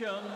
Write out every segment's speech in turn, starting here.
action.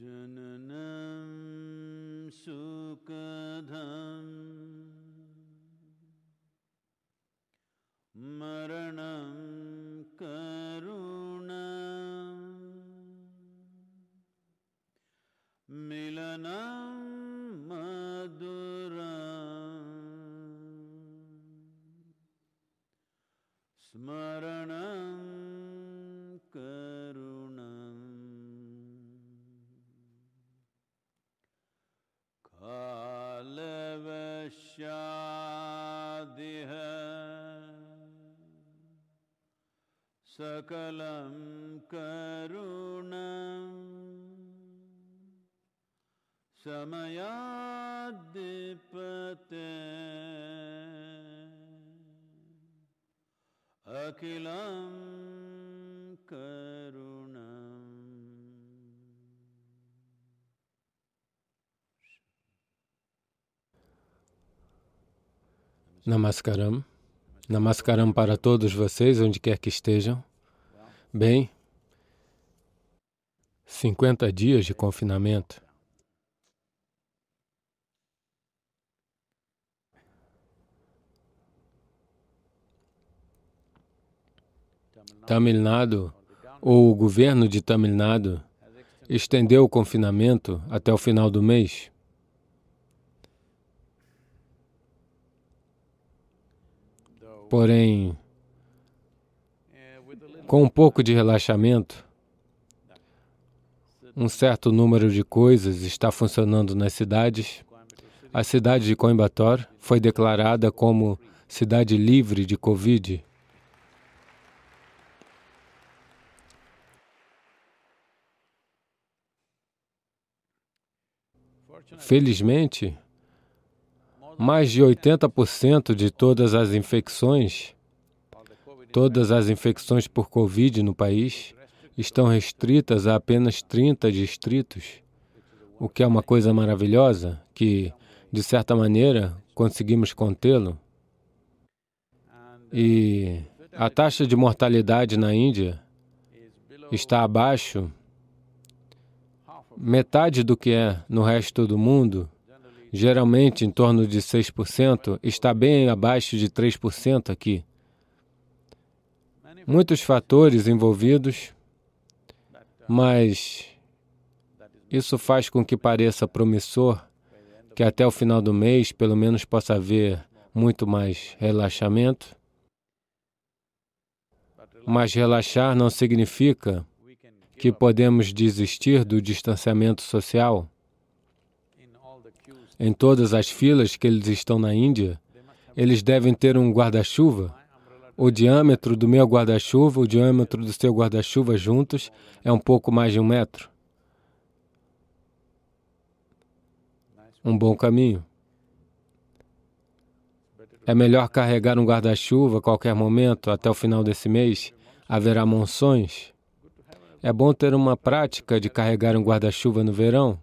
जननं सुखधम् सकलं karunam, समयाधिपते अखिलं करुणम् Namaskaram. Namaskaram para todos vocês, onde quer que estejam. Bem, 50 dias de confinamento. Tamil Nadu, ou o governo de Tamil Nadu, estendeu o confinamento até o final do mês. Porém, com um pouco de relaxamento, um certo número de coisas está funcionando nas cidades. A cidade de Coimbatore foi declarada como cidade livre de Covid. Felizmente, mais de 80% de todas as infecções Todas as infecções por Covid no país estão restritas a apenas 30 distritos, o que é uma coisa maravilhosa, que, de certa maneira, conseguimos contê-lo. E a taxa de mortalidade na Índia está abaixo metade do que é no resto do mundo, geralmente em torno de 6%, está bem abaixo de 3% aqui muitos fatores envolvidos, mas isso faz com que pareça promissor que até o final do mês, pelo menos, possa haver muito mais relaxamento. Mas relaxar não significa que podemos desistir do distanciamento social. Em todas as filas que eles estão na Índia, eles devem ter um guarda-chuva o diâmetro do meu guarda-chuva, o diâmetro do seu guarda-chuva juntos é um pouco mais de um metro. Um bom caminho. É melhor carregar um guarda-chuva a qualquer momento, até o final desse mês. Haverá monções. É bom ter uma prática de carregar um guarda-chuva no verão.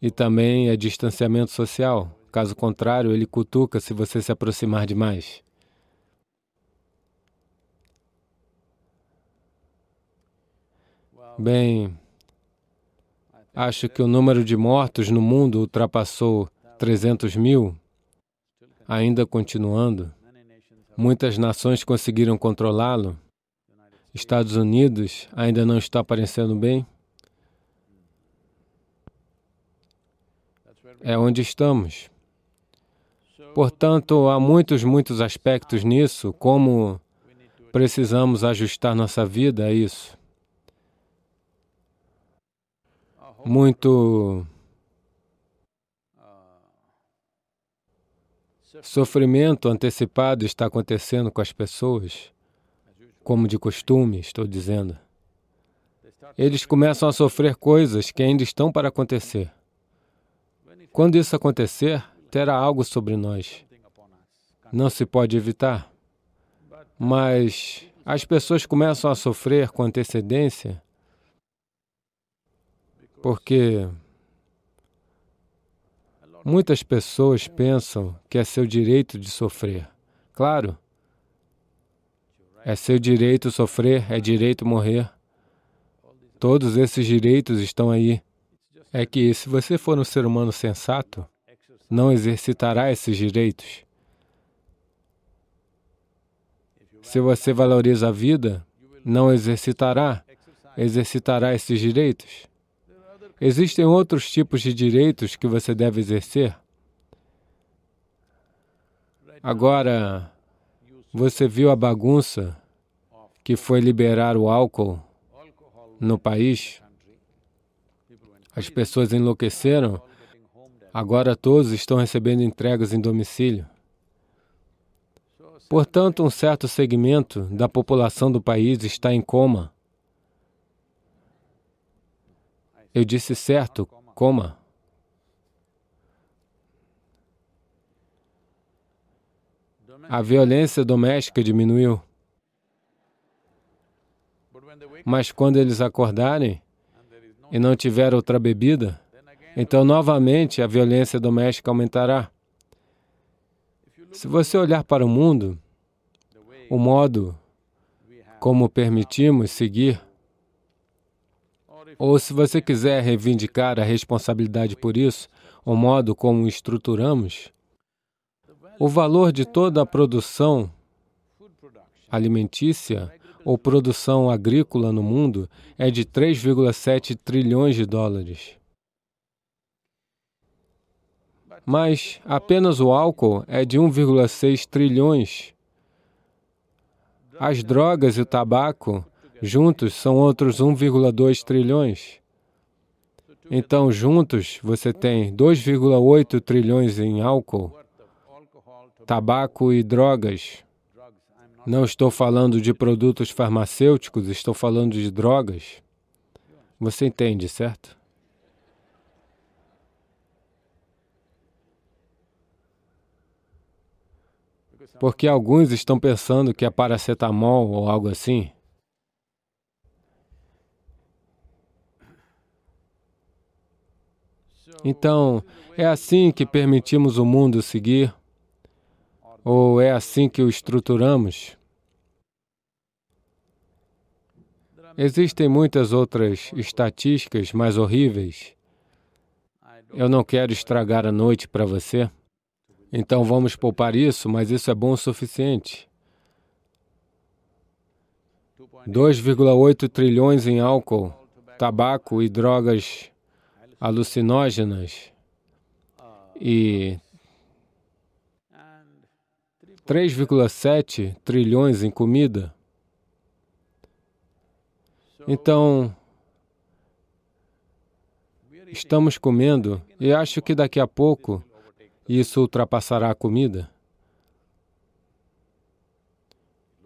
E também é distanciamento social. Caso contrário, ele cutuca se você se aproximar demais. Bem, acho que o número de mortos no mundo ultrapassou 300 mil. Ainda continuando, muitas nações conseguiram controlá-lo. Estados Unidos ainda não está parecendo bem. É onde estamos. Portanto, há muitos, muitos aspectos nisso, como precisamos ajustar nossa vida a isso. muito sofrimento antecipado está acontecendo com as pessoas, como de costume, estou dizendo. Eles começam a sofrer coisas que ainda estão para acontecer. Quando isso acontecer, terá algo sobre nós. Não se pode evitar. Mas as pessoas começam a sofrer com antecedência porque muitas pessoas pensam que é seu direito de sofrer. Claro, é seu direito sofrer, é direito morrer. Todos esses direitos estão aí. É que se você for um ser humano sensato, não exercitará esses direitos. Se você valoriza a vida, não exercitará, exercitará esses direitos. Existem outros tipos de direitos que você deve exercer. Agora, você viu a bagunça que foi liberar o álcool no país? As pessoas enlouqueceram. Agora todos estão recebendo entregas em domicílio. Portanto, um certo segmento da população do país está em coma. Eu disse certo, coma. A violência doméstica diminuiu. Mas quando eles acordarem e não tiver outra bebida, então novamente a violência doméstica aumentará. Se você olhar para o mundo, o modo como permitimos seguir ou se você quiser reivindicar a responsabilidade por isso, o modo como estruturamos, o valor de toda a produção alimentícia ou produção agrícola no mundo é de 3,7 trilhões de dólares. Mas apenas o álcool é de 1,6 trilhões. As drogas e o tabaco Juntos são outros 1,2 trilhões. Então, juntos, você tem 2,8 trilhões em álcool, tabaco e drogas. Não estou falando de produtos farmacêuticos, estou falando de drogas. Você entende, certo? Porque alguns estão pensando que é paracetamol ou algo assim. Então, é assim que permitimos o mundo seguir? Ou é assim que o estruturamos? Existem muitas outras estatísticas mais horríveis. Eu não quero estragar a noite para você. Então vamos poupar isso, mas isso é bom o suficiente. 2,8 trilhões em álcool, tabaco e drogas alucinógenas e 3,7 trilhões em comida. Então, estamos comendo e acho que daqui a pouco isso ultrapassará a comida.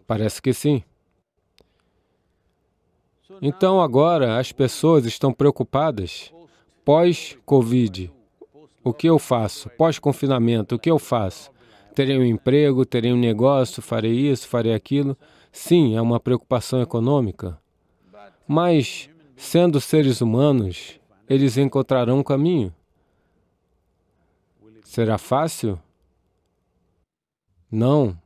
Parece que sim. Então agora as pessoas estão preocupadas pós-Covid, o que eu faço? Pós-confinamento, o que eu faço? Terei um emprego, terei um negócio, farei isso, farei aquilo. Sim, é uma preocupação econômica. Mas, sendo seres humanos, eles encontrarão um caminho. Será fácil? Não.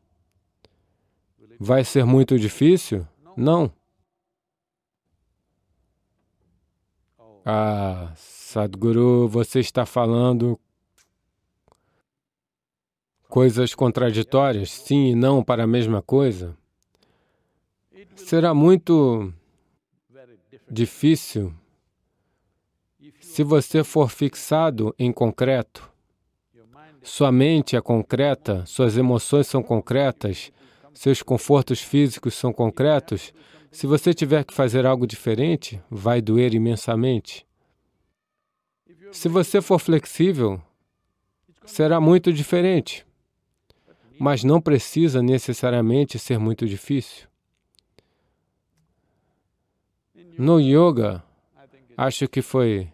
Vai ser muito difícil? Não. Ah, Sadhguru, você está falando coisas contraditórias, sim e não para a mesma coisa? Será muito difícil se você for fixado em concreto. Sua mente é concreta, suas emoções são concretas, seus confortos físicos são concretos. Se você tiver que fazer algo diferente, vai doer imensamente. Se você for flexível, será muito diferente, mas não precisa necessariamente ser muito difícil. No yoga, acho que foi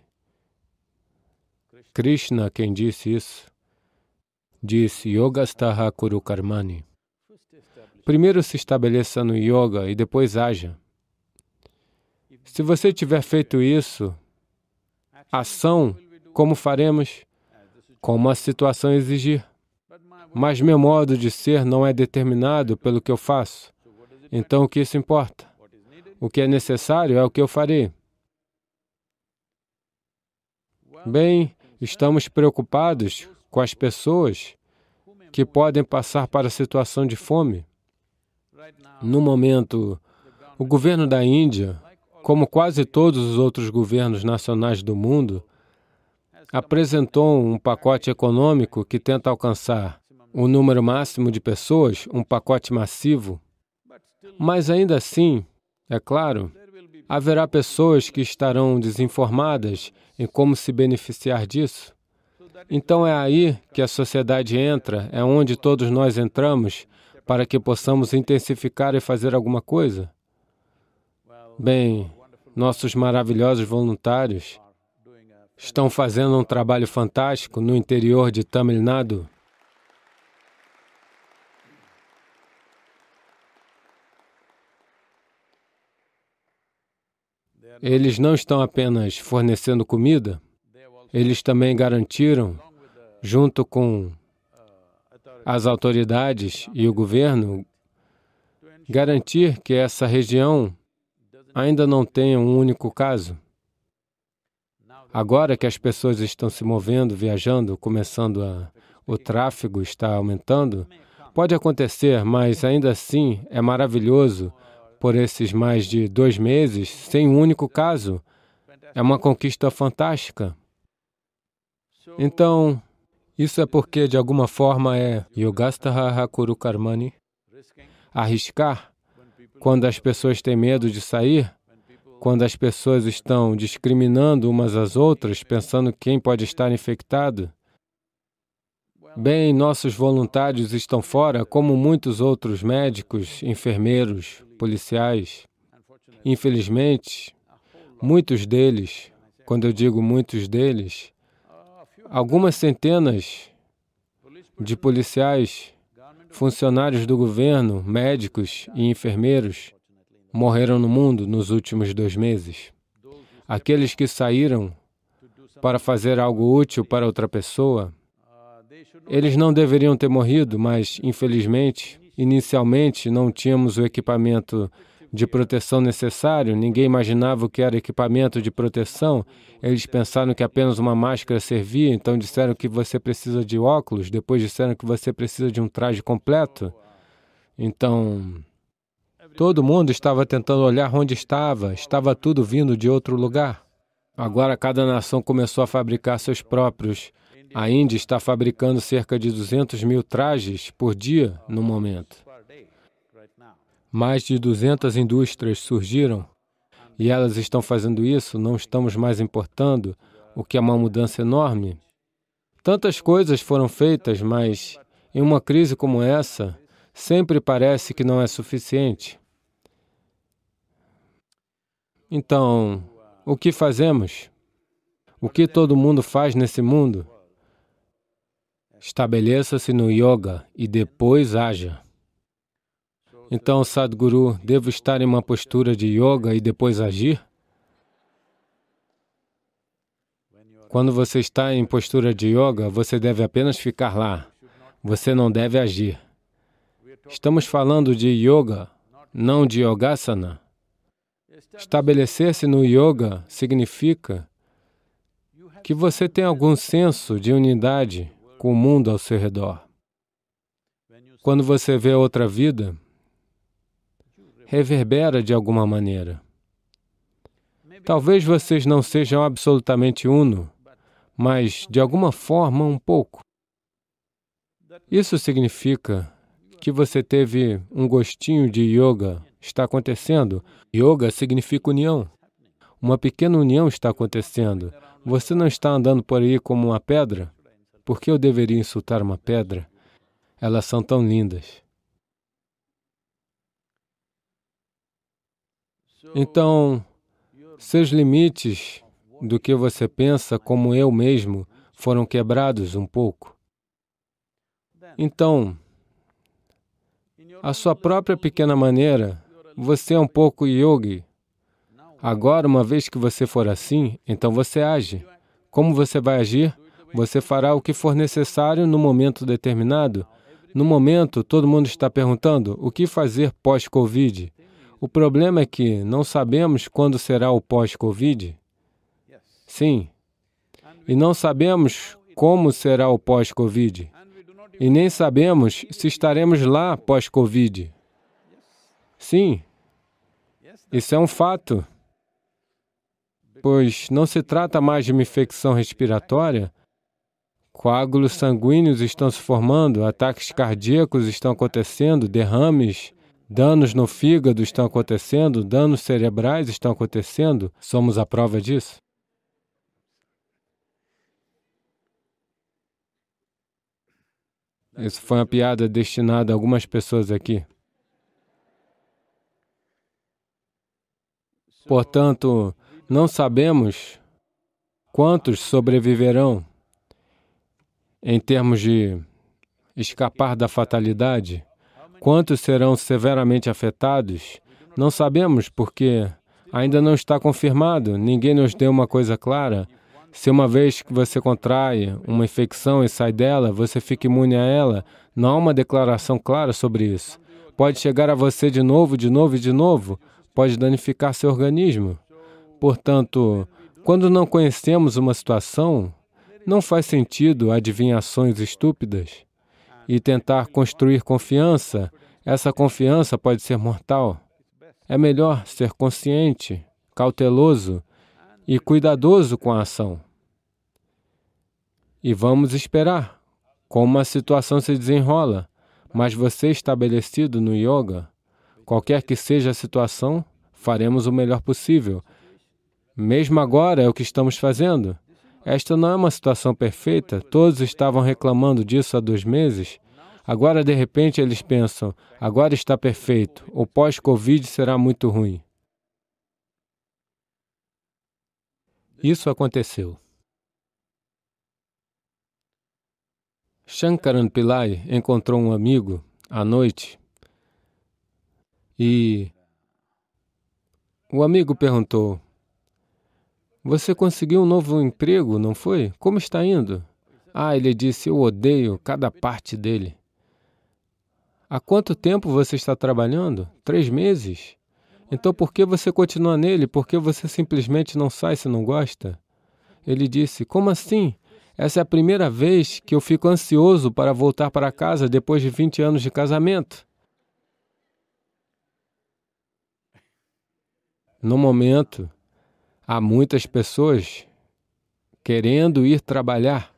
Krishna quem disse isso. Diz Kuru Kurukarmani. Primeiro se estabeleça no yoga e depois haja. Se você tiver feito isso, ação como faremos, como a situação exigir. Mas meu modo de ser não é determinado pelo que eu faço. Então, o que isso importa? O que é necessário é o que eu farei. Bem, estamos preocupados com as pessoas que podem passar para a situação de fome. No momento, o governo da Índia, como quase todos os outros governos nacionais do mundo, apresentou um pacote econômico que tenta alcançar o número máximo de pessoas, um pacote massivo. Mas ainda assim, é claro, haverá pessoas que estarão desinformadas em como se beneficiar disso. Então é aí que a sociedade entra, é onde todos nós entramos, para que possamos intensificar e fazer alguma coisa. Bem, nossos maravilhosos voluntários estão fazendo um trabalho fantástico no interior de Tamil Nadu. Eles não estão apenas fornecendo comida, eles também garantiram, junto com as autoridades e o governo, garantir que essa região ainda não tenha um único caso. Agora que as pessoas estão se movendo, viajando, começando a. o tráfego está aumentando, pode acontecer, mas ainda assim é maravilhoso por esses mais de dois meses, sem um único caso. É uma conquista fantástica. Então, isso é porque, de alguma forma, é Yogastaha Hakuru Karmani arriscar quando as pessoas têm medo de sair, quando as pessoas estão discriminando umas às outras, pensando quem pode estar infectado? Bem, nossos voluntários estão fora, como muitos outros médicos, enfermeiros, policiais. Infelizmente, muitos deles, quando eu digo muitos deles, algumas centenas de policiais, funcionários do governo, médicos e enfermeiros morreram no mundo nos últimos dois meses. Aqueles que saíram para fazer algo útil para outra pessoa, eles não deveriam ter morrido, mas, infelizmente, inicialmente não tínhamos o equipamento de proteção necessário, ninguém imaginava o que era equipamento de proteção. Eles pensaram que apenas uma máscara servia, então disseram que você precisa de óculos, depois disseram que você precisa de um traje completo. Então, Todo mundo estava tentando olhar onde estava, estava tudo vindo de outro lugar. Agora cada nação começou a fabricar seus próprios. A Índia está fabricando cerca de 200 mil trajes por dia no momento. Mais de 200 indústrias surgiram e elas estão fazendo isso, não estamos mais importando, o que é uma mudança enorme. Tantas coisas foram feitas, mas em uma crise como essa, sempre parece que não é suficiente. Então, o que fazemos? O que todo mundo faz nesse mundo? Estabeleça-se no yoga e depois haja. Então, Sadhguru, devo estar em uma postura de yoga e depois agir? Quando você está em postura de yoga, você deve apenas ficar lá. Você não deve agir. Estamos falando de yoga, não de yogasana. Estabelecer-se no yoga significa que você tem algum senso de unidade com o mundo ao seu redor. Quando você vê outra vida, reverbera de alguma maneira. Talvez vocês não sejam absolutamente uno, mas de alguma forma um pouco. Isso significa que você teve um gostinho de yoga está acontecendo. Yoga significa união. Uma pequena união está acontecendo. Você não está andando por aí como uma pedra? Por que eu deveria insultar uma pedra? Elas são tão lindas. Então, seus limites do que você pensa, como eu mesmo, foram quebrados um pouco. Então, a sua própria pequena maneira, você é um pouco yogi. Agora, uma vez que você for assim, então você age. Como você vai agir? Você fará o que for necessário no momento determinado. No momento, todo mundo está perguntando o que fazer pós-Covid. O problema é que não sabemos quando será o pós-Covid. Sim. E não sabemos como será o pós-Covid. E nem sabemos se estaremos lá pós-Covid. Sim. Isso é um fato, pois não se trata mais de uma infecção respiratória. Coágulos sanguíneos estão se formando, ataques cardíacos estão acontecendo, derrames, danos no fígado estão acontecendo, danos cerebrais estão acontecendo. Somos a prova disso. Isso foi uma piada destinada a algumas pessoas aqui. Portanto, não sabemos quantos sobreviverão em termos de escapar da fatalidade, quantos serão severamente afetados. Não sabemos porque ainda não está confirmado, ninguém nos deu uma coisa clara. Se uma vez que você contrai uma infecção e sai dela, você fica imune a ela, não há uma declaração clara sobre isso. Pode chegar a você de novo, de novo e de novo pode danificar seu organismo. Portanto, quando não conhecemos uma situação, não faz sentido adivinhações estúpidas e tentar construir confiança. Essa confiança pode ser mortal. É melhor ser consciente, cauteloso e cuidadoso com a ação. E vamos esperar como a situação se desenrola, mas você estabelecido no yoga Qualquer que seja a situação, faremos o melhor possível. Mesmo agora é o que estamos fazendo. Esta não é uma situação perfeita, todos estavam reclamando disso há dois meses. Agora, de repente, eles pensam: agora está perfeito, o pós-Covid será muito ruim. Isso aconteceu. Shankaran Pillai encontrou um amigo à noite e o amigo perguntou: Você conseguiu um novo emprego, não foi? Como está indo? Ah, ele disse: Eu odeio cada parte dele. Há quanto tempo você está trabalhando? Três meses? Então por que você continua nele? Por que você simplesmente não sai se não gosta? Ele disse: Como assim? Essa é a primeira vez que eu fico ansioso para voltar para casa depois de 20 anos de casamento. no momento, há muitas pessoas querendo ir trabalhar,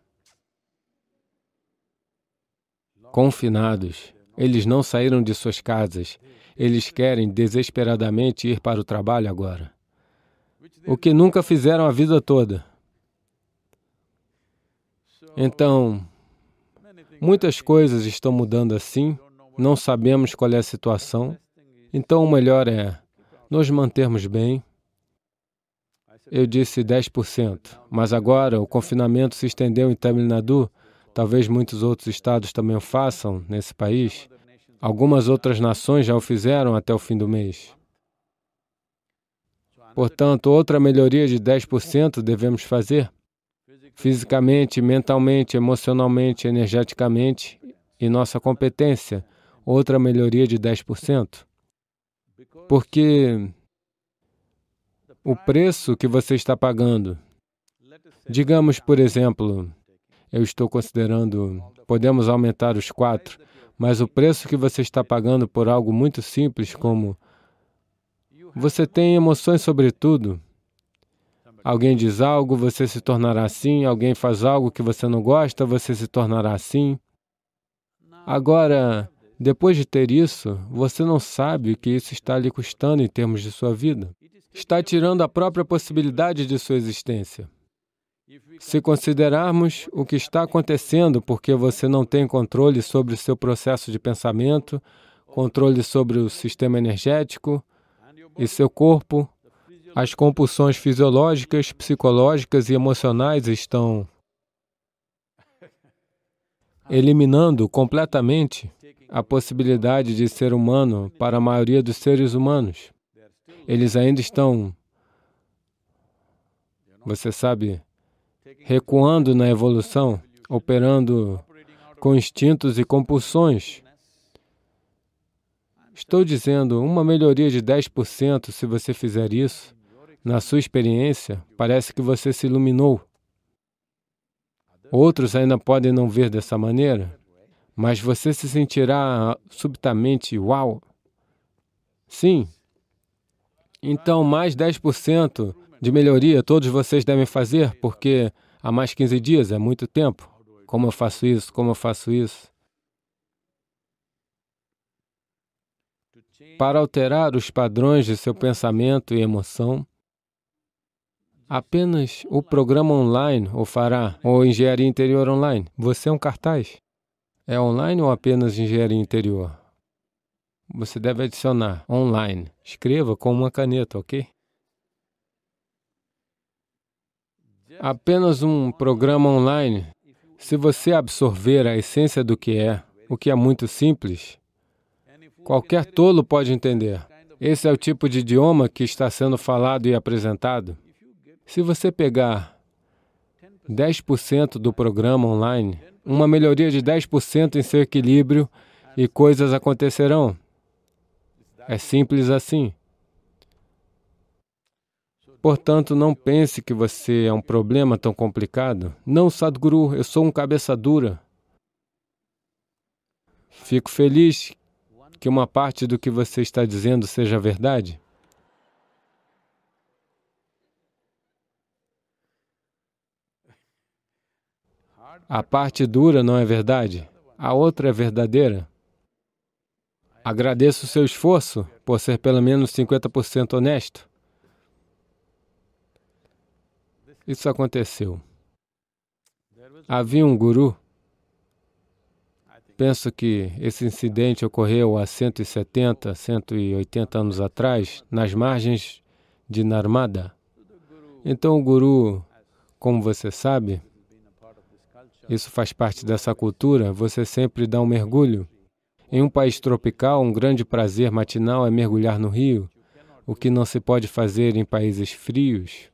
confinados. Eles não saíram de suas casas. Eles querem desesperadamente ir para o trabalho agora. O que nunca fizeram a vida toda. Então, muitas coisas estão mudando assim, não sabemos qual é a situação. Então, o melhor é nos mantermos bem, eu disse 10%, mas agora o confinamento se estendeu em Tamil Nadu, talvez muitos outros estados também o façam nesse país. Algumas outras nações já o fizeram até o fim do mês. Portanto, outra melhoria de 10% devemos fazer fisicamente, mentalmente, emocionalmente, energeticamente e nossa competência, outra melhoria de 10% porque o preço que você está pagando, digamos, por exemplo, eu estou considerando, podemos aumentar os quatro, mas o preço que você está pagando por algo muito simples, como você tem emoções sobre tudo. Alguém diz algo, você se tornará assim. Alguém faz algo que você não gosta, você se tornará assim. Agora, depois de ter isso, você não sabe o que isso está lhe custando em termos de sua vida. Está tirando a própria possibilidade de sua existência. Se considerarmos o que está acontecendo porque você não tem controle sobre o seu processo de pensamento, controle sobre o sistema energético e seu corpo, as compulsões fisiológicas, psicológicas e emocionais estão eliminando completamente a possibilidade de ser humano para a maioria dos seres humanos. Eles ainda estão, você sabe, recuando na evolução, operando com instintos e compulsões. Estou dizendo, uma melhoria de 10% se você fizer isso, na sua experiência, parece que você se iluminou. Outros ainda podem não ver dessa maneira, mas você se sentirá subitamente uau. Sim. Então, mais 10% de melhoria todos vocês devem fazer, porque há mais 15 dias é muito tempo. Como eu faço isso? Como eu faço isso? Para alterar os padrões de seu pensamento e emoção, Apenas o programa online o fará, ou engenharia interior online. Você é um cartaz. É online ou apenas engenharia interior? Você deve adicionar online. Escreva com uma caneta, ok? Apenas um programa online. Se você absorver a essência do que é, o que é muito simples, qualquer tolo pode entender. Esse é o tipo de idioma que está sendo falado e apresentado. Se você pegar 10% do programa online, uma melhoria de 10% em seu equilíbrio e coisas acontecerão. É simples assim. Portanto, não pense que você é um problema tão complicado. Não, Sadhguru, eu sou um cabeça dura. Fico feliz que uma parte do que você está dizendo seja verdade. A parte dura não é verdade, a outra é verdadeira. Agradeço o seu esforço por ser pelo menos 50% honesto. Isso aconteceu. Havia um guru, penso que esse incidente ocorreu há 170, 180 anos atrás, nas margens de Narmada. Então o guru, como você sabe, isso faz parte dessa cultura, você sempre dá um mergulho. Em um país tropical, um grande prazer matinal é mergulhar no rio, o que não se pode fazer em países frios.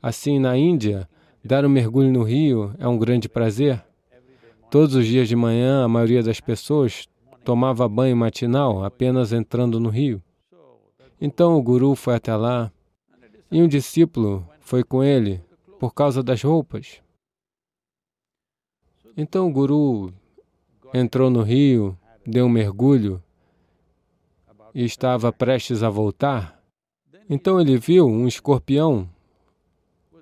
Assim, na Índia, dar um mergulho no rio é um grande prazer. Todos os dias de manhã, a maioria das pessoas tomava banho matinal apenas entrando no rio. Então o guru foi até lá e um discípulo foi com ele por causa das roupas. Então o Guru entrou no rio, deu um mergulho e estava prestes a voltar. Então ele viu um escorpião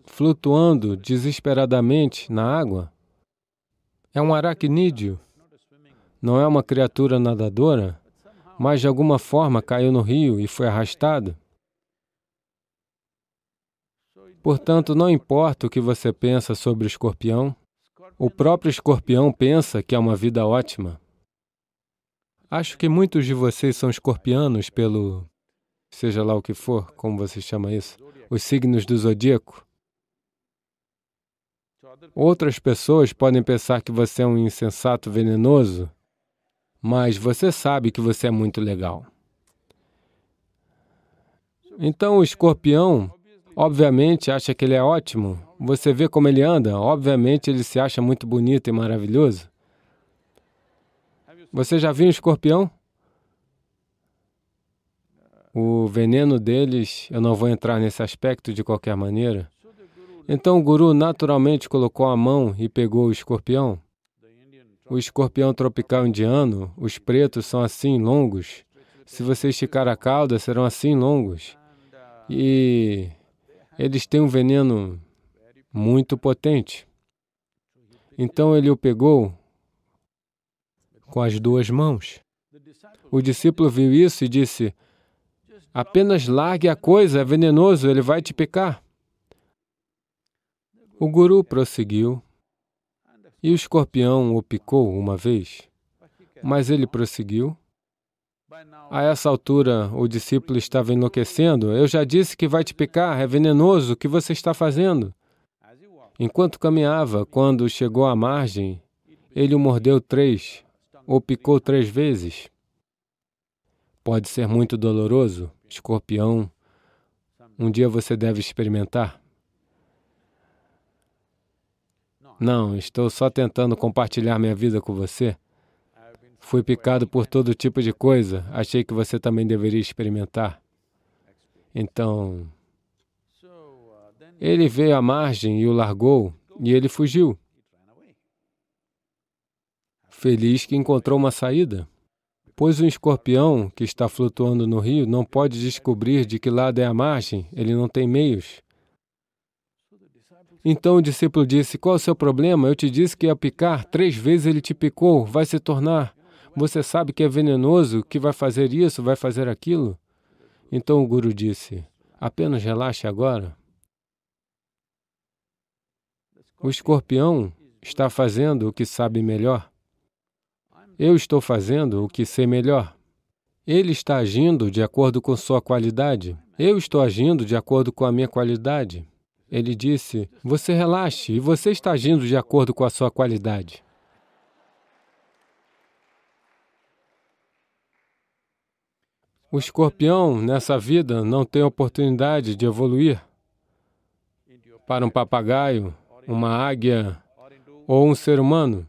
flutuando desesperadamente na água. É um aracnídeo, não é uma criatura nadadora, mas de alguma forma caiu no rio e foi arrastado. Portanto, não importa o que você pensa sobre o escorpião, o próprio escorpião pensa que é uma vida ótima. Acho que muitos de vocês são escorpianos pelo. seja lá o que for, como você chama isso, os signos do zodíaco. Outras pessoas podem pensar que você é um insensato venenoso, mas você sabe que você é muito legal. Então o escorpião, obviamente, acha que ele é ótimo, você vê como ele anda? Obviamente ele se acha muito bonito e maravilhoso. Você já viu um escorpião? O veneno deles, eu não vou entrar nesse aspecto de qualquer maneira. Então o guru naturalmente colocou a mão e pegou o escorpião. O escorpião tropical indiano, os pretos são assim longos. Se você esticar a cauda, serão assim longos. E eles têm um veneno muito potente. Então ele o pegou com as duas mãos. O discípulo viu isso e disse: Apenas largue a coisa, é venenoso, ele vai te picar. O guru prosseguiu e o escorpião o picou uma vez, mas ele prosseguiu. A essa altura, o discípulo estava enlouquecendo. Eu já disse que vai te picar, é venenoso, o que você está fazendo? Enquanto caminhava, quando chegou à margem, ele o mordeu três ou picou três vezes. Pode ser muito doloroso, escorpião. Um dia você deve experimentar. Não, estou só tentando compartilhar minha vida com você. Fui picado por todo tipo de coisa. Achei que você também deveria experimentar. Então, ele veio à margem e o largou, e ele fugiu. Feliz que encontrou uma saída, pois um escorpião que está flutuando no rio não pode descobrir de que lado é a margem, ele não tem meios. Então o discípulo disse: Qual é o seu problema? Eu te disse que ia picar, três vezes ele te picou, vai se tornar. Você sabe que é venenoso, que vai fazer isso, vai fazer aquilo? Então o guru disse: Apenas relaxe agora. O escorpião está fazendo o que sabe melhor. Eu estou fazendo o que sei melhor. Ele está agindo de acordo com sua qualidade. Eu estou agindo de acordo com a minha qualidade. Ele disse: Você relaxe e você está agindo de acordo com a sua qualidade. O escorpião, nessa vida, não tem oportunidade de evoluir para um papagaio uma águia ou um ser humano,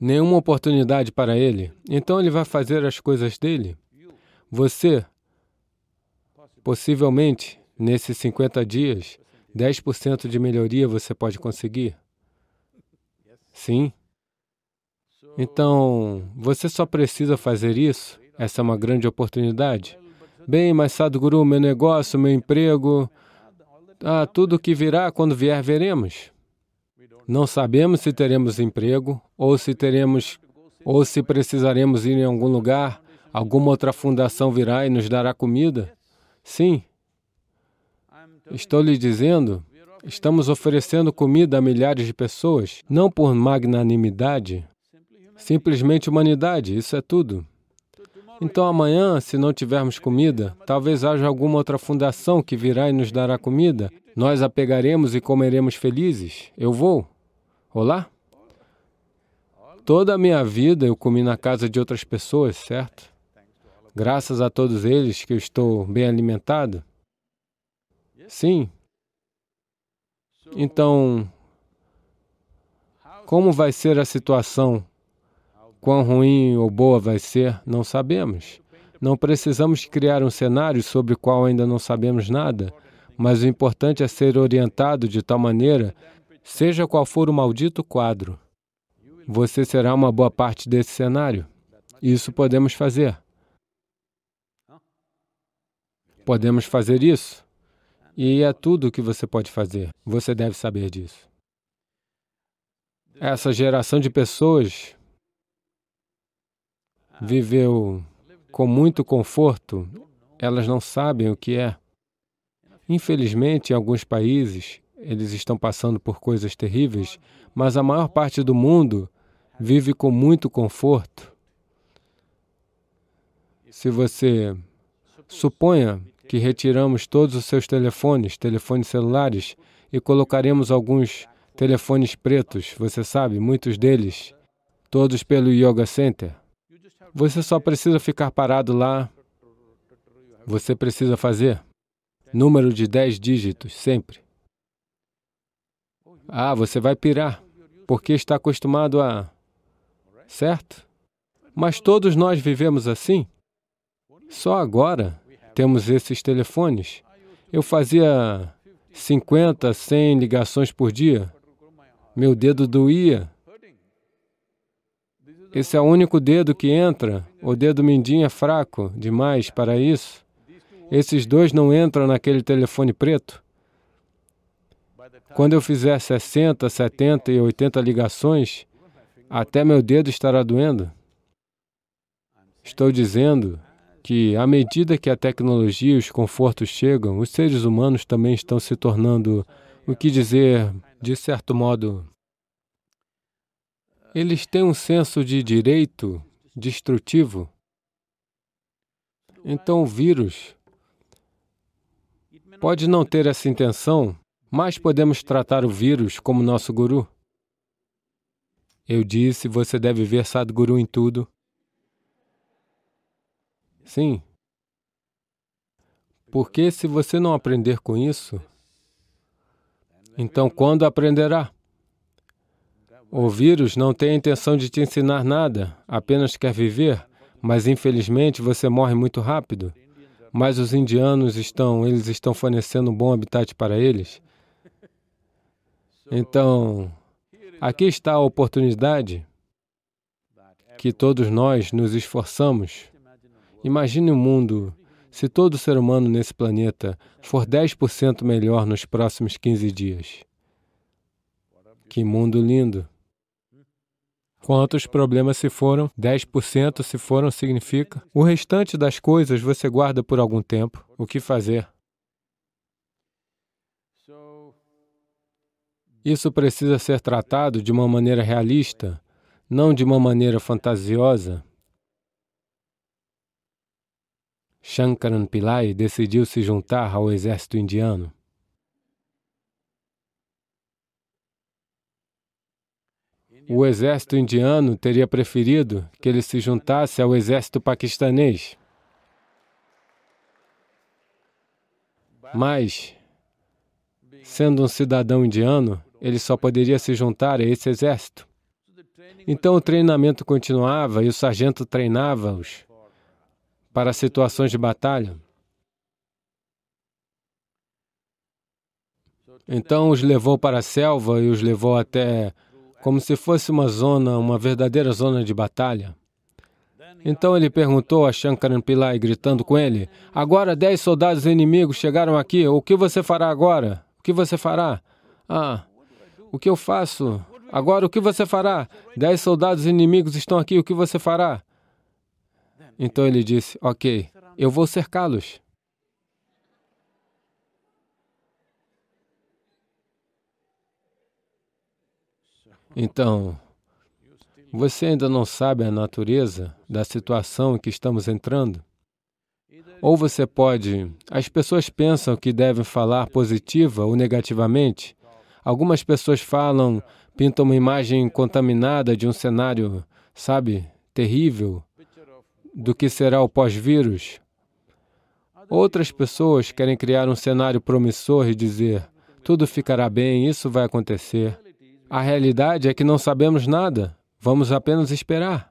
nenhuma oportunidade para ele. Então ele vai fazer as coisas dele. Você, possivelmente, nesses 50 dias, 10% de melhoria você pode conseguir. Sim. Então, você só precisa fazer isso. Essa é uma grande oportunidade. Bem, mas Sadhguru, meu negócio, meu emprego, ah, tudo o que virá quando vier, veremos. Não sabemos se teremos emprego ou se teremos ou se precisaremos ir em algum lugar, alguma outra fundação virá e nos dará comida. Sim. Estou lhe dizendo, estamos oferecendo comida a milhares de pessoas, não por magnanimidade, simplesmente humanidade, isso é tudo. Então amanhã, se não tivermos comida, talvez haja alguma outra fundação que virá e nos dará comida. Nós a pegaremos e comeremos felizes. Eu vou. Olá? Toda a minha vida eu comi na casa de outras pessoas, certo? Graças a todos eles que eu estou bem alimentado. Sim. Então, como vai ser a situação? Quão ruim ou boa vai ser? Não sabemos. Não precisamos criar um cenário sobre o qual ainda não sabemos nada, mas o importante é ser orientado de tal maneira Seja qual for o maldito quadro, você será uma boa parte desse cenário. Isso podemos fazer. Podemos fazer isso. E é tudo o que você pode fazer. Você deve saber disso. Essa geração de pessoas viveu com muito conforto, elas não sabem o que é. Infelizmente, em alguns países, eles estão passando por coisas terríveis, mas a maior parte do mundo vive com muito conforto. Se você suponha que retiramos todos os seus telefones, telefones celulares, e colocaremos alguns telefones pretos, você sabe, muitos deles, todos pelo Yoga Center. Você só precisa ficar parado lá. Você precisa fazer número de 10 dígitos sempre. Ah, você vai pirar, porque está acostumado a. Certo? Mas todos nós vivemos assim. Só agora temos esses telefones. Eu fazia 50, 100 ligações por dia. Meu dedo doía. Esse é o único dedo que entra. O dedo mindinho é fraco demais para isso. Esses dois não entram naquele telefone preto. Quando eu fizer 60, 70 e 80 ligações, até meu dedo estará doendo. Estou dizendo que, à medida que a tecnologia e os confortos chegam, os seres humanos também estão se tornando, o que dizer, de certo modo, eles têm um senso de direito destrutivo. Então, o vírus pode não ter essa intenção, mas podemos tratar o vírus como nosso guru? Eu disse, você deve ver Sadhguru em tudo. Sim. Porque se você não aprender com isso, então quando aprenderá? O vírus não tem a intenção de te ensinar nada, apenas quer viver, mas infelizmente você morre muito rápido. Mas os indianos estão, eles estão fornecendo um bom habitat para eles. Então, aqui está a oportunidade que todos nós nos esforçamos. Imagine o um mundo se todo ser humano nesse planeta for 10% melhor nos próximos 15 dias. Que mundo lindo! Quantos problemas se foram? 10% se foram significa. O restante das coisas você guarda por algum tempo. O que fazer? Isso precisa ser tratado de uma maneira realista, não de uma maneira fantasiosa. Shankaran Pillai decidiu se juntar ao exército indiano. O exército indiano teria preferido que ele se juntasse ao exército paquistanês. Mas, sendo um cidadão indiano, ele só poderia se juntar a esse exército. Então o treinamento continuava e o sargento treinava-os para situações de batalha. Então os levou para a selva e os levou até como se fosse uma zona, uma verdadeira zona de batalha. Então ele perguntou a Shankaran Pillai, gritando com ele: Agora dez soldados inimigos chegaram aqui, o que você fará agora? O que você fará? Ah, o que eu faço? Agora, o que você fará? Dez soldados inimigos estão aqui, o que você fará? Então ele disse: Ok, eu vou cercá-los. Então, você ainda não sabe a natureza da situação em que estamos entrando? Ou você pode. As pessoas pensam que devem falar positiva ou negativamente Algumas pessoas falam, pintam uma imagem contaminada de um cenário, sabe, terrível, do que será o pós-vírus. Outras pessoas querem criar um cenário promissor e dizer: tudo ficará bem, isso vai acontecer. A realidade é que não sabemos nada, vamos apenas esperar.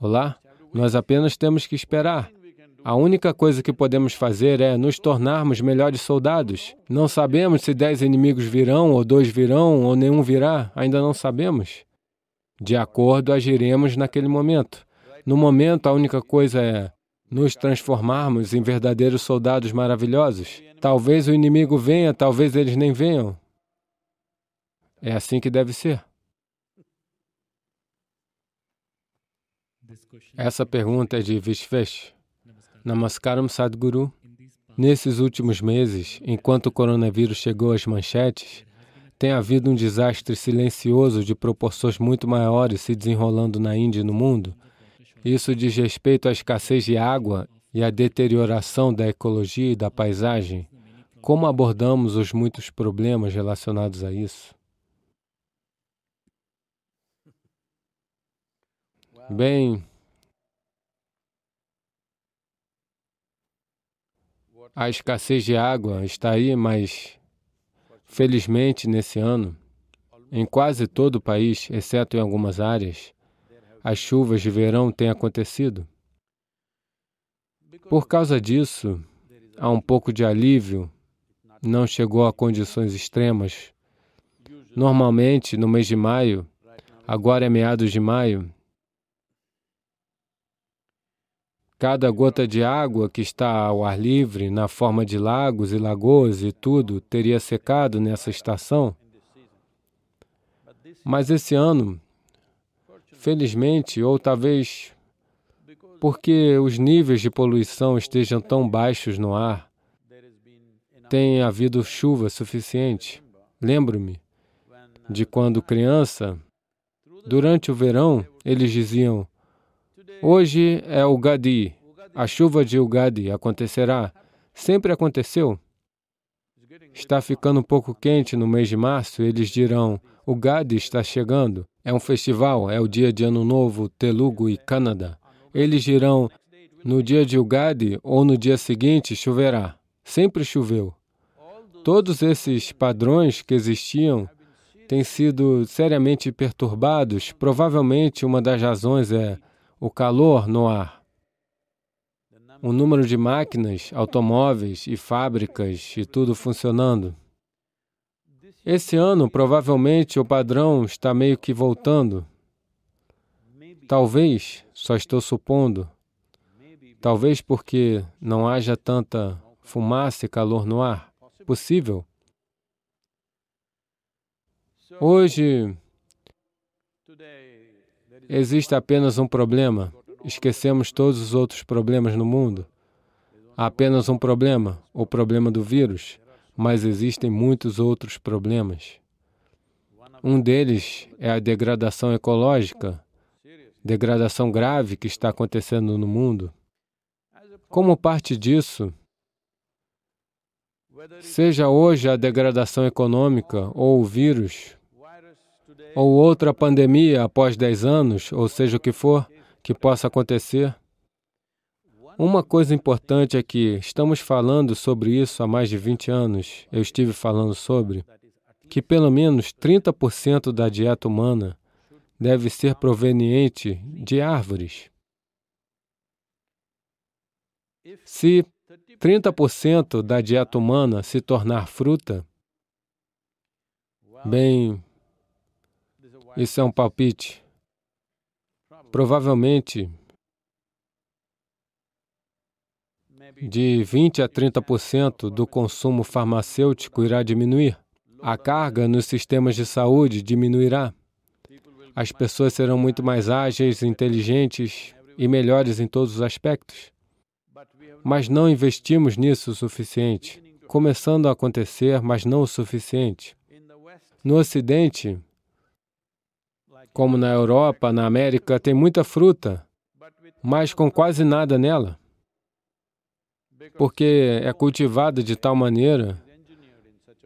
Olá? Nós apenas temos que esperar. A única coisa que podemos fazer é nos tornarmos melhores soldados. Não sabemos se dez inimigos virão, ou dois virão, ou nenhum virá, ainda não sabemos. De acordo, agiremos naquele momento. No momento, a única coisa é nos transformarmos em verdadeiros soldados maravilhosos. Talvez o inimigo venha, talvez eles nem venham. É assim que deve ser. Essa pergunta é de Vishvesh. Namaskaram Sadhguru. Nesses últimos meses, enquanto o coronavírus chegou às manchetes, tem havido um desastre silencioso de proporções muito maiores se desenrolando na Índia e no mundo. Isso diz respeito à escassez de água e à deterioração da ecologia e da paisagem. Como abordamos os muitos problemas relacionados a isso? Bem, A escassez de água está aí, mas felizmente nesse ano, em quase todo o país, exceto em algumas áreas, as chuvas de verão têm acontecido. Por causa disso, há um pouco de alívio, não chegou a condições extremas. Normalmente, no mês de maio, agora é meados de maio, Cada gota de água que está ao ar livre, na forma de lagos e lagoas e tudo, teria secado nessa estação. Mas esse ano, felizmente, ou talvez porque os níveis de poluição estejam tão baixos no ar, tem havido chuva suficiente. Lembro-me de quando criança, durante o verão, eles diziam: Hoje é o Gadi. A chuva de Ugadi acontecerá. Sempre aconteceu. Está ficando um pouco quente no mês de março, eles dirão: o Gadi está chegando. É um festival, é o dia de Ano Novo, Telugu e Canadá. Eles dirão: no dia de Ugadi ou no dia seguinte choverá. Sempre choveu. Todos esses padrões que existiam têm sido seriamente perturbados. Provavelmente uma das razões é o calor no ar. O número de máquinas, automóveis e fábricas e tudo funcionando. Esse ano, provavelmente, o padrão está meio que voltando. Talvez, só estou supondo, talvez porque não haja tanta fumaça e calor no ar. Possível. Hoje, Existe apenas um problema. Esquecemos todos os outros problemas no mundo. Há apenas um problema, o problema do vírus, mas existem muitos outros problemas. Um deles é a degradação ecológica, degradação grave que está acontecendo no mundo. Como parte disso, seja hoje a degradação econômica ou o vírus, ou outra pandemia após 10 anos, ou seja o que for, que possa acontecer. Uma coisa importante é que estamos falando sobre isso há mais de 20 anos, eu estive falando sobre, que pelo menos 30% da dieta humana deve ser proveniente de árvores. Se 30% da dieta humana se tornar fruta, bem, isso é um palpite. Provavelmente de 20 a 30% do consumo farmacêutico irá diminuir. A carga nos sistemas de saúde diminuirá. As pessoas serão muito mais ágeis, inteligentes e melhores em todos os aspectos. Mas não investimos nisso o suficiente. Começando a acontecer, mas não o suficiente. No Ocidente, como na Europa, na América, tem muita fruta, mas com quase nada nela, porque é cultivada de tal maneira,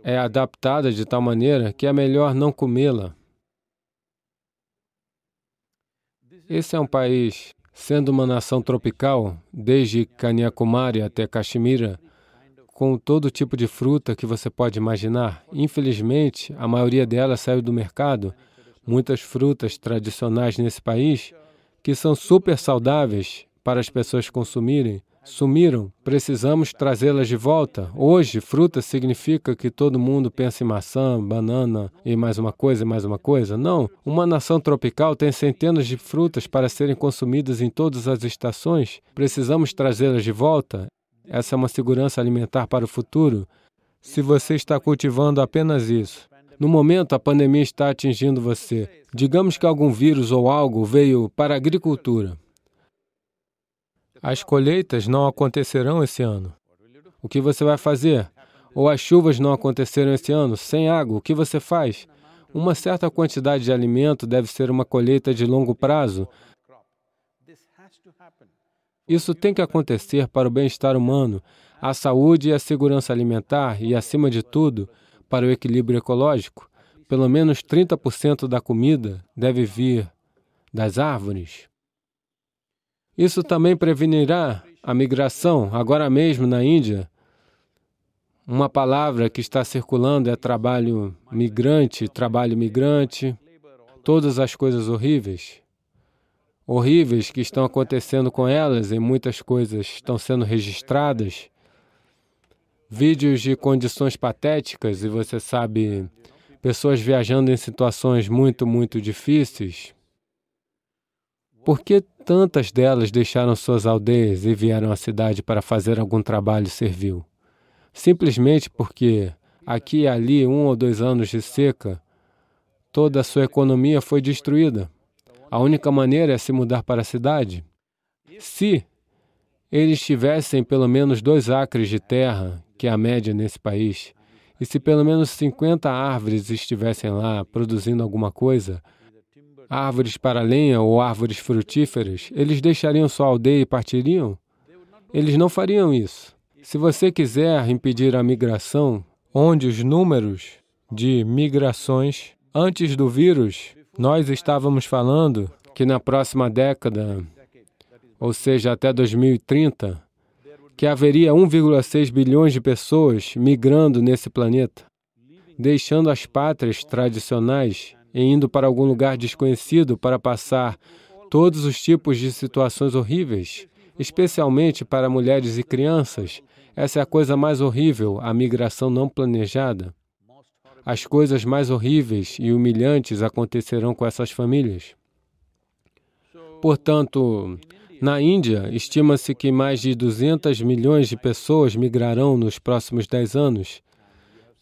é adaptada de tal maneira que é melhor não comê-la. Esse é um país, sendo uma nação tropical, desde Kanyakumari até Kashmira, com todo tipo de fruta que você pode imaginar. Infelizmente, a maioria delas saiu do mercado muitas frutas tradicionais nesse país que são super saudáveis para as pessoas consumirem sumiram. Precisamos trazê-las de volta. Hoje, fruta significa que todo mundo pensa em maçã, banana e mais uma coisa e mais uma coisa. Não. Uma nação tropical tem centenas de frutas para serem consumidas em todas as estações. Precisamos trazê-las de volta. Essa é uma segurança alimentar para o futuro. Se você está cultivando apenas isso, no momento, a pandemia está atingindo você. Digamos que algum vírus ou algo veio para a agricultura. As colheitas não acontecerão esse ano. O que você vai fazer? Ou as chuvas não aconteceram esse ano, sem água, o que você faz? Uma certa quantidade de alimento deve ser uma colheita de longo prazo. Isso tem que acontecer para o bem-estar humano, a saúde e a segurança alimentar e, acima de tudo, para o equilíbrio ecológico, pelo menos 30% da comida deve vir das árvores. Isso também prevenirá a migração. Agora mesmo na Índia, uma palavra que está circulando é trabalho migrante, trabalho migrante, todas as coisas horríveis. Horríveis que estão acontecendo com elas e muitas coisas estão sendo registradas vídeos de condições patéticas e você sabe pessoas viajando em situações muito, muito difíceis. Por que tantas delas deixaram suas aldeias e vieram à cidade para fazer algum trabalho servil? Simplesmente porque aqui e ali, um ou dois anos de seca, toda a sua economia foi destruída. A única maneira é se mudar para a cidade. Se eles tivessem pelo menos dois acres de terra que é a média nesse país, e se pelo menos 50 árvores estivessem lá produzindo alguma coisa, árvores para lenha ou árvores frutíferas, eles deixariam sua aldeia e partiriam? Eles não fariam isso. Se você quiser impedir a migração, onde os números de migrações antes do vírus, nós estávamos falando que na próxima década, ou seja, até 2030, que haveria 1,6 bilhões de pessoas migrando nesse planeta, deixando as pátrias tradicionais e indo para algum lugar desconhecido para passar todos os tipos de situações horríveis, especialmente para mulheres e crianças. Essa é a coisa mais horrível, a migração não planejada. As coisas mais horríveis e humilhantes acontecerão com essas famílias. Portanto, na Índia, estima-se que mais de 200 milhões de pessoas migrarão nos próximos 10 anos.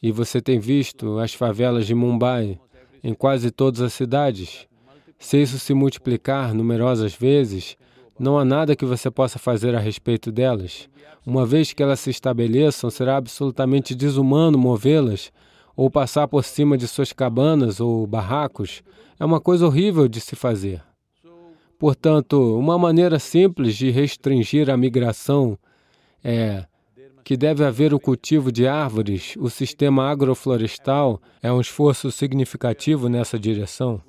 E você tem visto as favelas de Mumbai em quase todas as cidades. Se isso se multiplicar numerosas vezes, não há nada que você possa fazer a respeito delas. Uma vez que elas se estabeleçam, será absolutamente desumano movê-las ou passar por cima de suas cabanas ou barracos. É uma coisa horrível de se fazer. Portanto, uma maneira simples de restringir a migração é que deve haver o cultivo de árvores. O sistema agroflorestal é um esforço significativo nessa direção.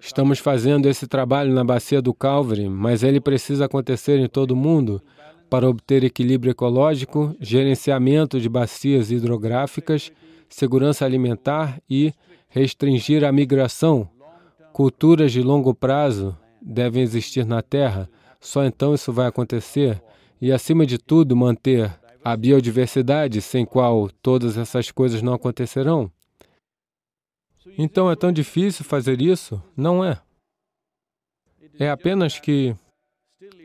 Estamos fazendo esse trabalho na Bacia do Calvary, mas ele precisa acontecer em todo o mundo para obter equilíbrio ecológico, gerenciamento de bacias hidrográficas, segurança alimentar e restringir a migração, culturas de longo prazo devem existir na Terra, só então isso vai acontecer. E, acima de tudo, manter a biodiversidade, sem qual todas essas coisas não acontecerão. Então é tão difícil fazer isso? Não é. É apenas que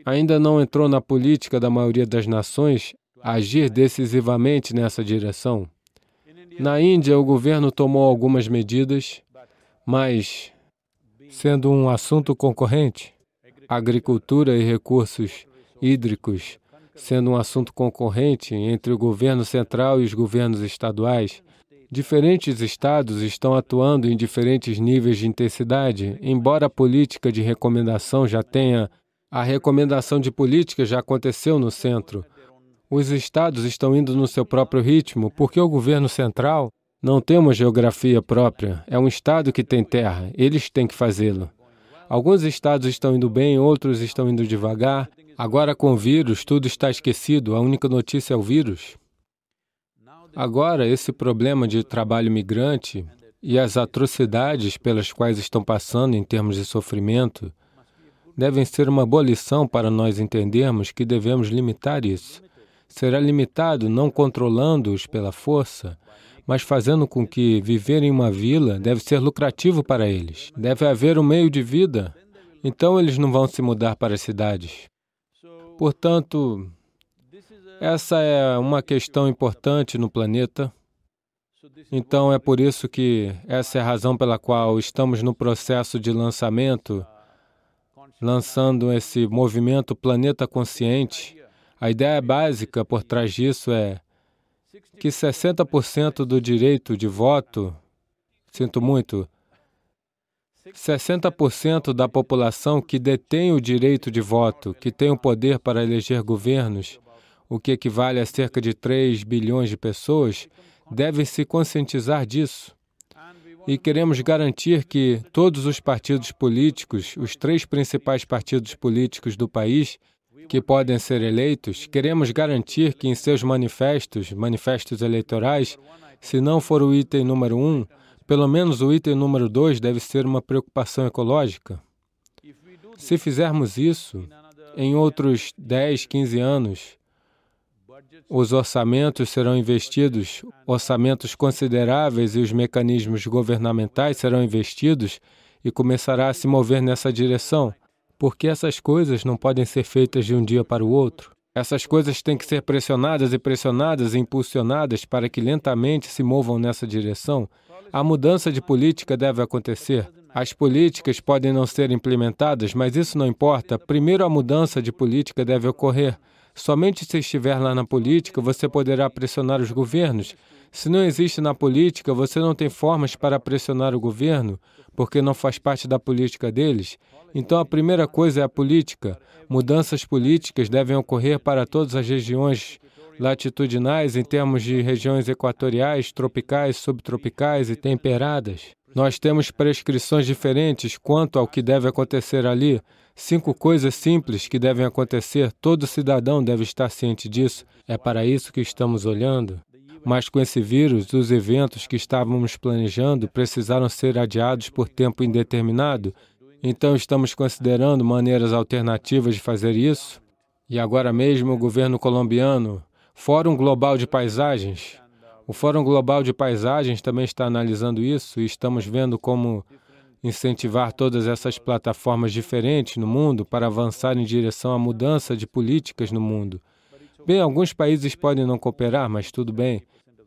ainda não entrou na política da maioria das nações agir decisivamente nessa direção. Na Índia, o governo tomou algumas medidas, mas sendo um assunto concorrente, agricultura e recursos hídricos sendo um assunto concorrente entre o governo central e os governos estaduais. Diferentes estados estão atuando em diferentes níveis de intensidade, embora a política de recomendação já tenha. A recomendação de política já aconteceu no centro. Os estados estão indo no seu próprio ritmo, porque o governo central não temos geografia própria. É um Estado que tem terra. Eles têm que fazê-lo. Alguns estados estão indo bem, outros estão indo devagar. Agora, com o vírus, tudo está esquecido. A única notícia é o vírus. Agora, esse problema de trabalho migrante e as atrocidades pelas quais estão passando em termos de sofrimento devem ser uma boa lição para nós entendermos que devemos limitar isso. Será limitado não controlando-os pela força, mas fazendo com que viver em uma vila deve ser lucrativo para eles. Deve haver um meio de vida, então eles não vão se mudar para as cidades. Portanto, essa é uma questão importante no planeta. Então é por isso que essa é a razão pela qual estamos no processo de lançamento, lançando esse movimento Planeta Consciente. A ideia básica por trás disso é que 60% do direito de voto, sinto muito, 60% da população que detém o direito de voto, que tem o poder para eleger governos, o que equivale a cerca de 3 bilhões de pessoas, devem se conscientizar disso. E queremos garantir que todos os partidos políticos, os três principais partidos políticos do país, que podem ser eleitos, queremos garantir que em seus manifestos, manifestos eleitorais, se não for o item número um, pelo menos o item número dois deve ser uma preocupação ecológica. Se fizermos isso, em outros 10, 15 anos, os orçamentos serão investidos, orçamentos consideráveis e os mecanismos governamentais serão investidos e começará a se mover nessa direção. Porque essas coisas não podem ser feitas de um dia para o outro. Essas coisas têm que ser pressionadas e pressionadas e impulsionadas para que lentamente se movam nessa direção. A mudança de política deve acontecer. As políticas podem não ser implementadas, mas isso não importa. Primeiro, a mudança de política deve ocorrer. Somente se estiver lá na política, você poderá pressionar os governos. Se não existe na política, você não tem formas para pressionar o governo porque não faz parte da política deles. Então, a primeira coisa é a política. Mudanças políticas devem ocorrer para todas as regiões latitudinais, em termos de regiões equatoriais, tropicais, subtropicais e temperadas. Nós temos prescrições diferentes quanto ao que deve acontecer ali. Cinco coisas simples que devem acontecer, todo cidadão deve estar ciente disso. É para isso que estamos olhando. Mas com esse vírus, os eventos que estávamos planejando precisaram ser adiados por tempo indeterminado. Então estamos considerando maneiras alternativas de fazer isso. E agora mesmo o governo colombiano, Fórum Global de Paisagens, o Fórum Global de Paisagens também está analisando isso e estamos vendo como incentivar todas essas plataformas diferentes no mundo para avançar em direção à mudança de políticas no mundo. Bem, alguns países podem não cooperar, mas tudo bem.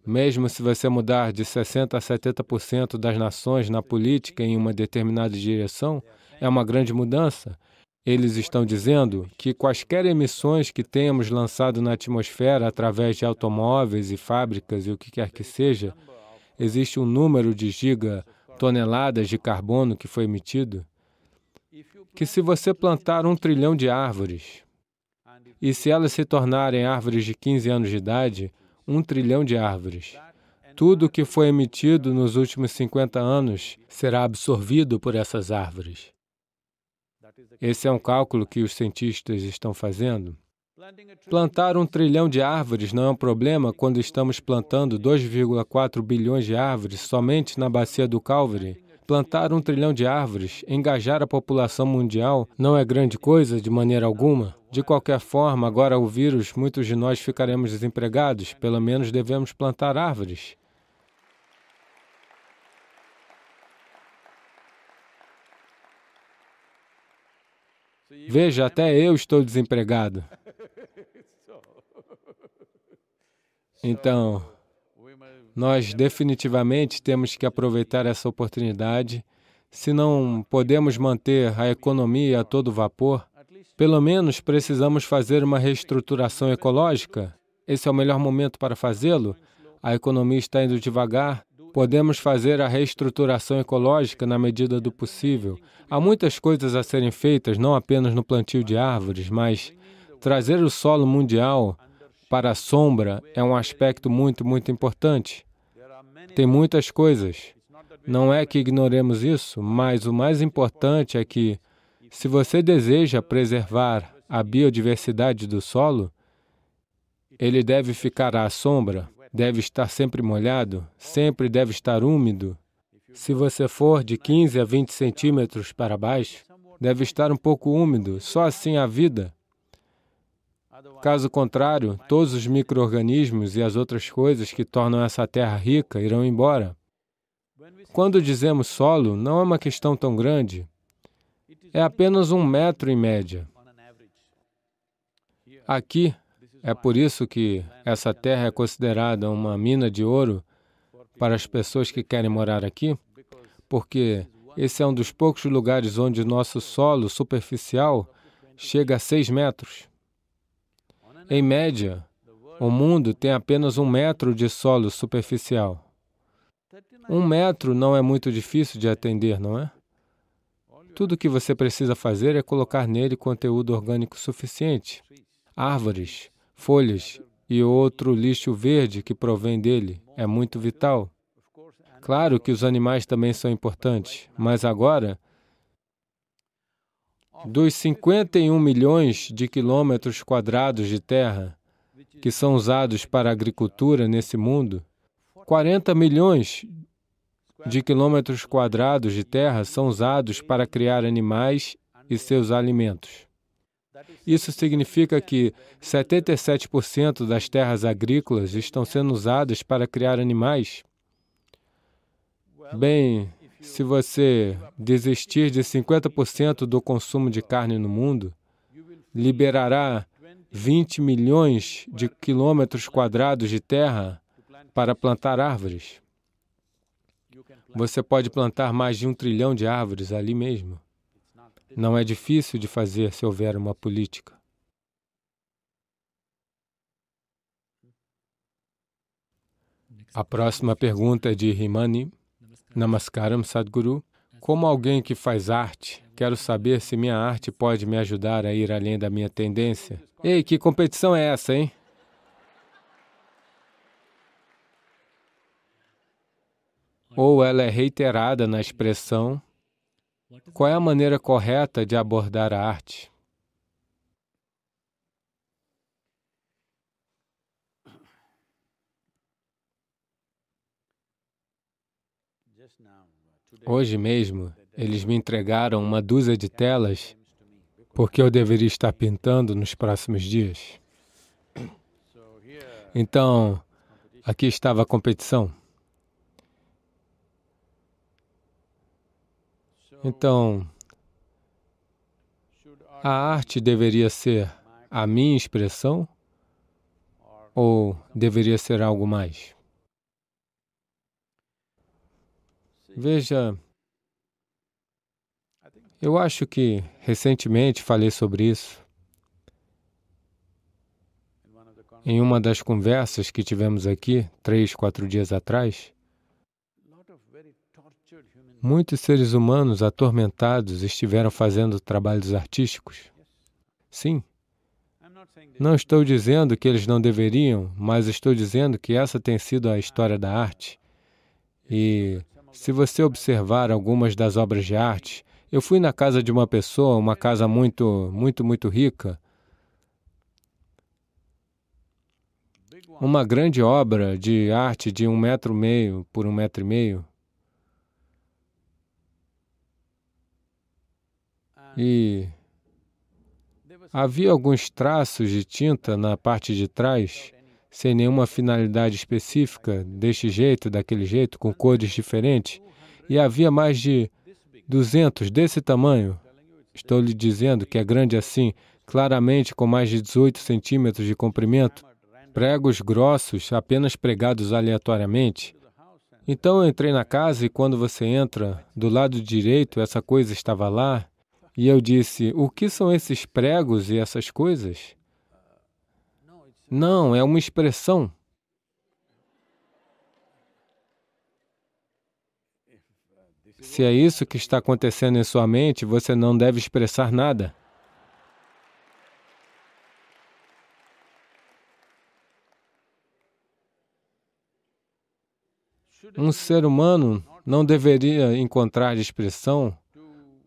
Mesmo se você mudar de 60% a 70% das nações na política em uma determinada direção, é uma grande mudança. Eles estão dizendo que quaisquer emissões que tenhamos lançado na atmosfera através de automóveis e fábricas e o que quer que seja, existe um número de gigatoneladas de carbono que foi emitido, que se você plantar um trilhão de árvores e se elas se tornarem árvores de 15 anos de idade, um trilhão de árvores. Tudo o que foi emitido nos últimos 50 anos será absorvido por essas árvores. Esse é um cálculo que os cientistas estão fazendo. Plantar um trilhão de árvores não é um problema quando estamos plantando 2,4 bilhões de árvores somente na bacia do Calvary Plantar um trilhão de árvores, engajar a população mundial, não é grande coisa de maneira alguma. De qualquer forma, agora o vírus, muitos de nós ficaremos desempregados, pelo menos devemos plantar árvores. Veja, até eu estou desempregado. Então, nós definitivamente temos que aproveitar essa oportunidade. Se não podemos manter a economia a todo vapor, pelo menos precisamos fazer uma reestruturação ecológica. Esse é o melhor momento para fazê-lo. A economia está indo devagar. Podemos fazer a reestruturação ecológica na medida do possível. Há muitas coisas a serem feitas, não apenas no plantio de árvores, mas trazer o solo mundial para a sombra é um aspecto muito, muito importante. Tem muitas coisas. Não é que ignoremos isso, mas o mais importante é que, se você deseja preservar a biodiversidade do solo, ele deve ficar à sombra, deve estar sempre molhado, sempre deve estar úmido. Se você for de 15 a 20 centímetros para baixo, deve estar um pouco úmido, só assim a vida. Caso contrário, todos os micro-organismos e as outras coisas que tornam essa terra rica irão embora. Quando dizemos solo, não é uma questão tão grande. É apenas um metro em média. Aqui, é por isso que essa terra é considerada uma mina de ouro para as pessoas que querem morar aqui, porque esse é um dos poucos lugares onde nosso solo superficial chega a seis metros. Em média, o mundo tem apenas um metro de solo superficial. Um metro não é muito difícil de atender, não é? Tudo o que você precisa fazer é colocar nele conteúdo orgânico suficiente, árvores, folhas e outro lixo verde que provém dele é muito vital. Claro que os animais também são importantes, mas agora dos 51 milhões de quilômetros quadrados de terra que são usados para a agricultura nesse mundo, 40 milhões de quilômetros quadrados de terra são usados para criar animais e seus alimentos. Isso significa que 77% das terras agrícolas estão sendo usadas para criar animais. Bem, se você desistir de 50% do consumo de carne no mundo, liberará 20 milhões de quilômetros quadrados de terra para plantar árvores. Você pode plantar mais de um trilhão de árvores ali mesmo. Não é difícil de fazer se houver uma política. A próxima pergunta é de Rimani. Namaskaram, Sadhguru. Como alguém que faz arte, quero saber se minha arte pode me ajudar a ir além da minha tendência. Ei, que competição é essa, hein? Ou ela é reiterada na expressão: qual é a maneira correta de abordar a arte? Hoje mesmo, eles me entregaram uma dúzia de telas porque eu deveria estar pintando nos próximos dias. Então, aqui estava a competição. Então, a arte deveria ser a minha expressão ou deveria ser algo mais? Veja, eu acho que recentemente falei sobre isso. Em uma das conversas que tivemos aqui, três, quatro dias atrás, muitos seres humanos atormentados estiveram fazendo trabalhos artísticos. Sim. Não estou dizendo que eles não deveriam, mas estou dizendo que essa tem sido a história da arte. E se você observar algumas das obras de arte, eu fui na casa de uma pessoa, uma casa muito, muito, muito rica. Uma grande obra de arte de um metro e meio por um metro e meio. E havia alguns traços de tinta na parte de trás sem nenhuma finalidade específica, deste jeito, daquele jeito, com cores diferentes. E havia mais de 200 desse tamanho. Estou lhe dizendo que é grande assim, claramente com mais de 18 centímetros de comprimento, pregos grossos apenas pregados aleatoriamente. Então eu entrei na casa e quando você entra, do lado direito essa coisa estava lá, e eu disse: O que são esses pregos e essas coisas? Não, é uma expressão. Se é isso que está acontecendo em sua mente, você não deve expressar nada. Um ser humano não deveria encontrar expressão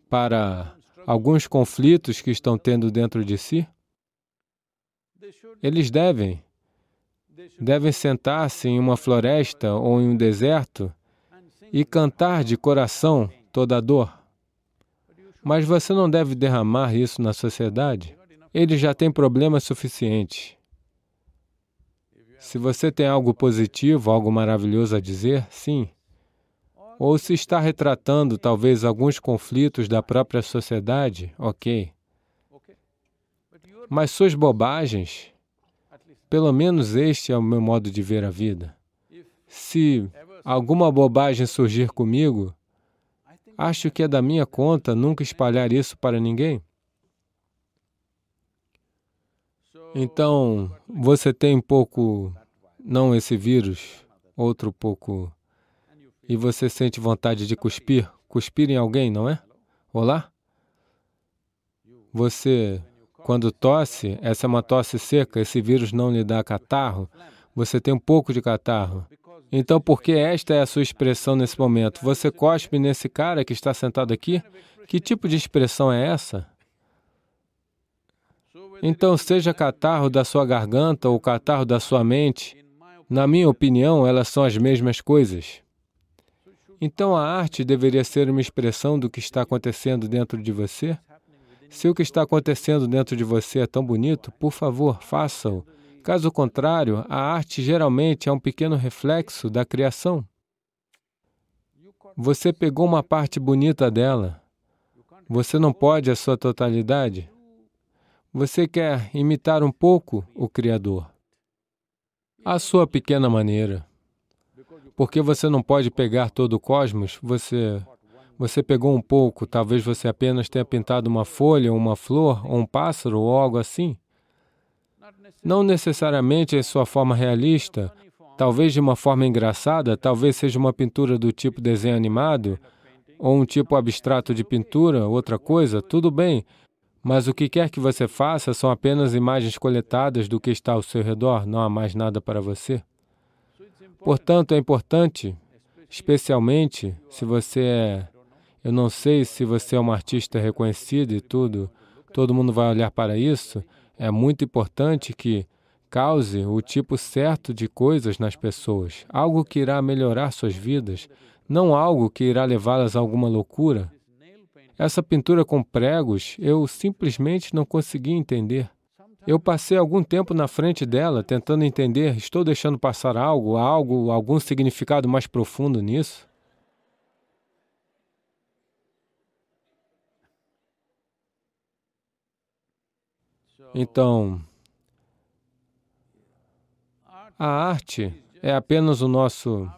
para alguns conflitos que estão tendo dentro de si? Eles devem. Devem sentar-se em uma floresta ou em um deserto e cantar de coração toda a dor. Mas você não deve derramar isso na sociedade. Eles já têm problemas suficientes. Se você tem algo positivo, algo maravilhoso a dizer, sim. Ou se está retratando talvez alguns conflitos da própria sociedade, ok. Mas suas bobagens pelo menos este é o meu modo de ver a vida. Se alguma bobagem surgir comigo, acho que é da minha conta nunca espalhar isso para ninguém. Então, você tem um pouco, não esse vírus, outro pouco, e você sente vontade de cuspir, cuspir em alguém, não é? Olá? Você quando tosse, essa é uma tosse seca, esse vírus não lhe dá catarro, você tem um pouco de catarro. Então, por que esta é a sua expressão nesse momento? Você cospe nesse cara que está sentado aqui? Que tipo de expressão é essa? Então, seja catarro da sua garganta ou catarro da sua mente, na minha opinião, elas são as mesmas coisas. Então, a arte deveria ser uma expressão do que está acontecendo dentro de você? Se o que está acontecendo dentro de você é tão bonito, por favor, faça-o. Caso contrário, a arte geralmente é um pequeno reflexo da criação. Você pegou uma parte bonita dela. Você não pode a sua totalidade. Você quer imitar um pouco o Criador, à sua pequena maneira. Porque você não pode pegar todo o cosmos, você você pegou um pouco, talvez você apenas tenha pintado uma folha, uma flor, ou um pássaro, ou algo assim. Não necessariamente em é sua forma realista, talvez de uma forma engraçada, talvez seja uma pintura do tipo desenho animado, ou um tipo abstrato de pintura, outra coisa, tudo bem. Mas o que quer que você faça são apenas imagens coletadas do que está ao seu redor, não há mais nada para você. Portanto, é importante, especialmente se você é eu não sei se você é um artista reconhecido e tudo, todo mundo vai olhar para isso. É muito importante que cause o tipo certo de coisas nas pessoas, algo que irá melhorar suas vidas, não algo que irá levá-las a alguma loucura. Essa pintura com pregos eu simplesmente não consegui entender. Eu passei algum tempo na frente dela tentando entender, estou deixando passar algo, algo, algum significado mais profundo nisso? Então, a arte é apenas o nosso.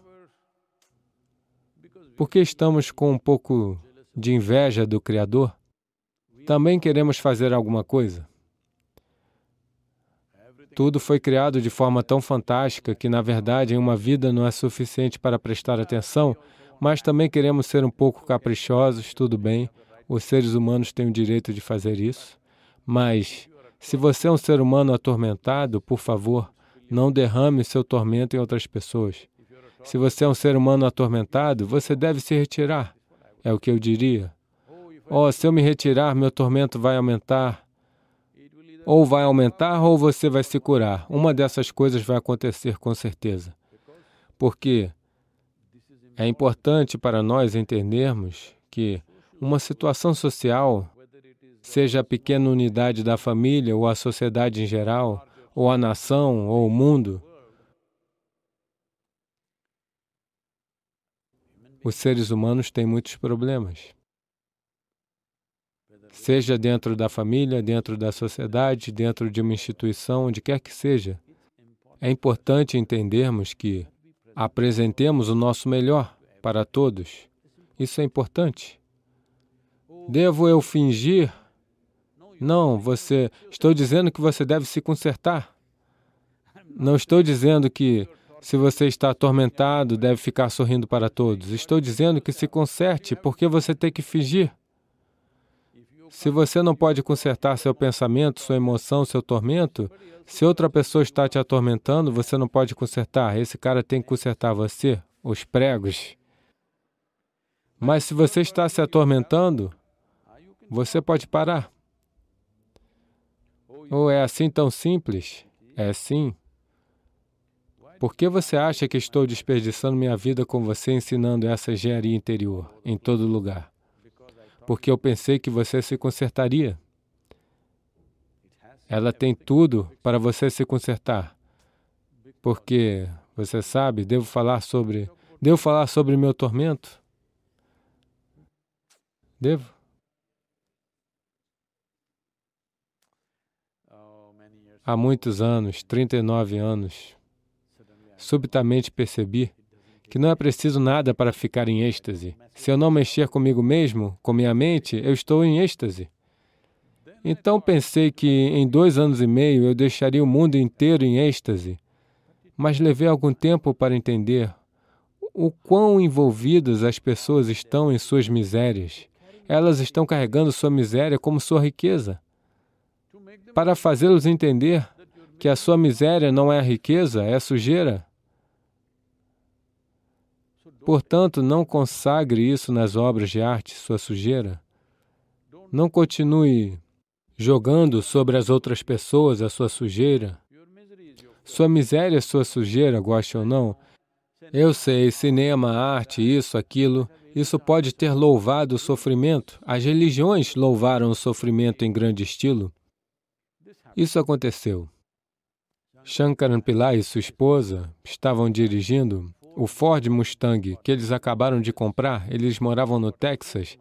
Porque estamos com um pouco de inveja do Criador, também queremos fazer alguma coisa. Tudo foi criado de forma tão fantástica que, na verdade, em uma vida não é suficiente para prestar atenção, mas também queremos ser um pouco caprichosos, tudo bem, os seres humanos têm o direito de fazer isso, mas se você é um ser humano atormentado, por favor, não derrame seu tormento em outras pessoas. Se você é um ser humano atormentado, você deve se retirar. É o que eu diria. Oh, se eu me retirar, meu tormento vai aumentar. Ou vai aumentar ou você vai se curar. Uma dessas coisas vai acontecer com certeza. Porque é importante para nós entendermos que uma situação social seja a pequena unidade da família ou a sociedade em geral, ou a nação ou o mundo, os seres humanos têm muitos problemas. Seja dentro da família, dentro da sociedade, dentro de uma instituição, onde quer que seja, é importante entendermos que apresentemos o nosso melhor para todos. Isso é importante. Devo eu fingir não, você. Estou dizendo que você deve se consertar. Não estou dizendo que se você está atormentado, deve ficar sorrindo para todos. Estou dizendo que se conserte, porque você tem que fingir. Se você não pode consertar seu pensamento, sua emoção, seu tormento, se outra pessoa está te atormentando, você não pode consertar. Esse cara tem que consertar você, os pregos. Mas se você está se atormentando, você pode parar. Ou é assim tão simples? É sim. Por que você acha que estou desperdiçando minha vida com você ensinando essa engenharia interior em todo lugar? Porque eu pensei que você se consertaria. Ela tem tudo para você se consertar. Porque, você sabe, devo falar sobre. Devo falar sobre meu tormento? Devo? há muitos anos, 39 anos, subitamente percebi que não é preciso nada para ficar em êxtase. Se eu não mexer comigo mesmo, com minha mente, eu estou em êxtase. Então pensei que em dois anos e meio eu deixaria o mundo inteiro em êxtase, mas levei algum tempo para entender o quão envolvidas as pessoas estão em suas misérias. Elas estão carregando sua miséria como sua riqueza para fazê-los entender que a sua miséria não é riqueza, é sujeira. Portanto, não consagre isso nas obras de arte, sua sujeira. Não continue jogando sobre as outras pessoas a sua sujeira. Sua miséria é sua sujeira, goste ou não. Eu sei, cinema, arte, isso, aquilo, isso pode ter louvado o sofrimento. As religiões louvaram o sofrimento em grande estilo. Isso aconteceu. Shankaran Pillai e sua esposa estavam dirigindo o Ford Mustang que eles acabaram de comprar. Eles moravam no Texas.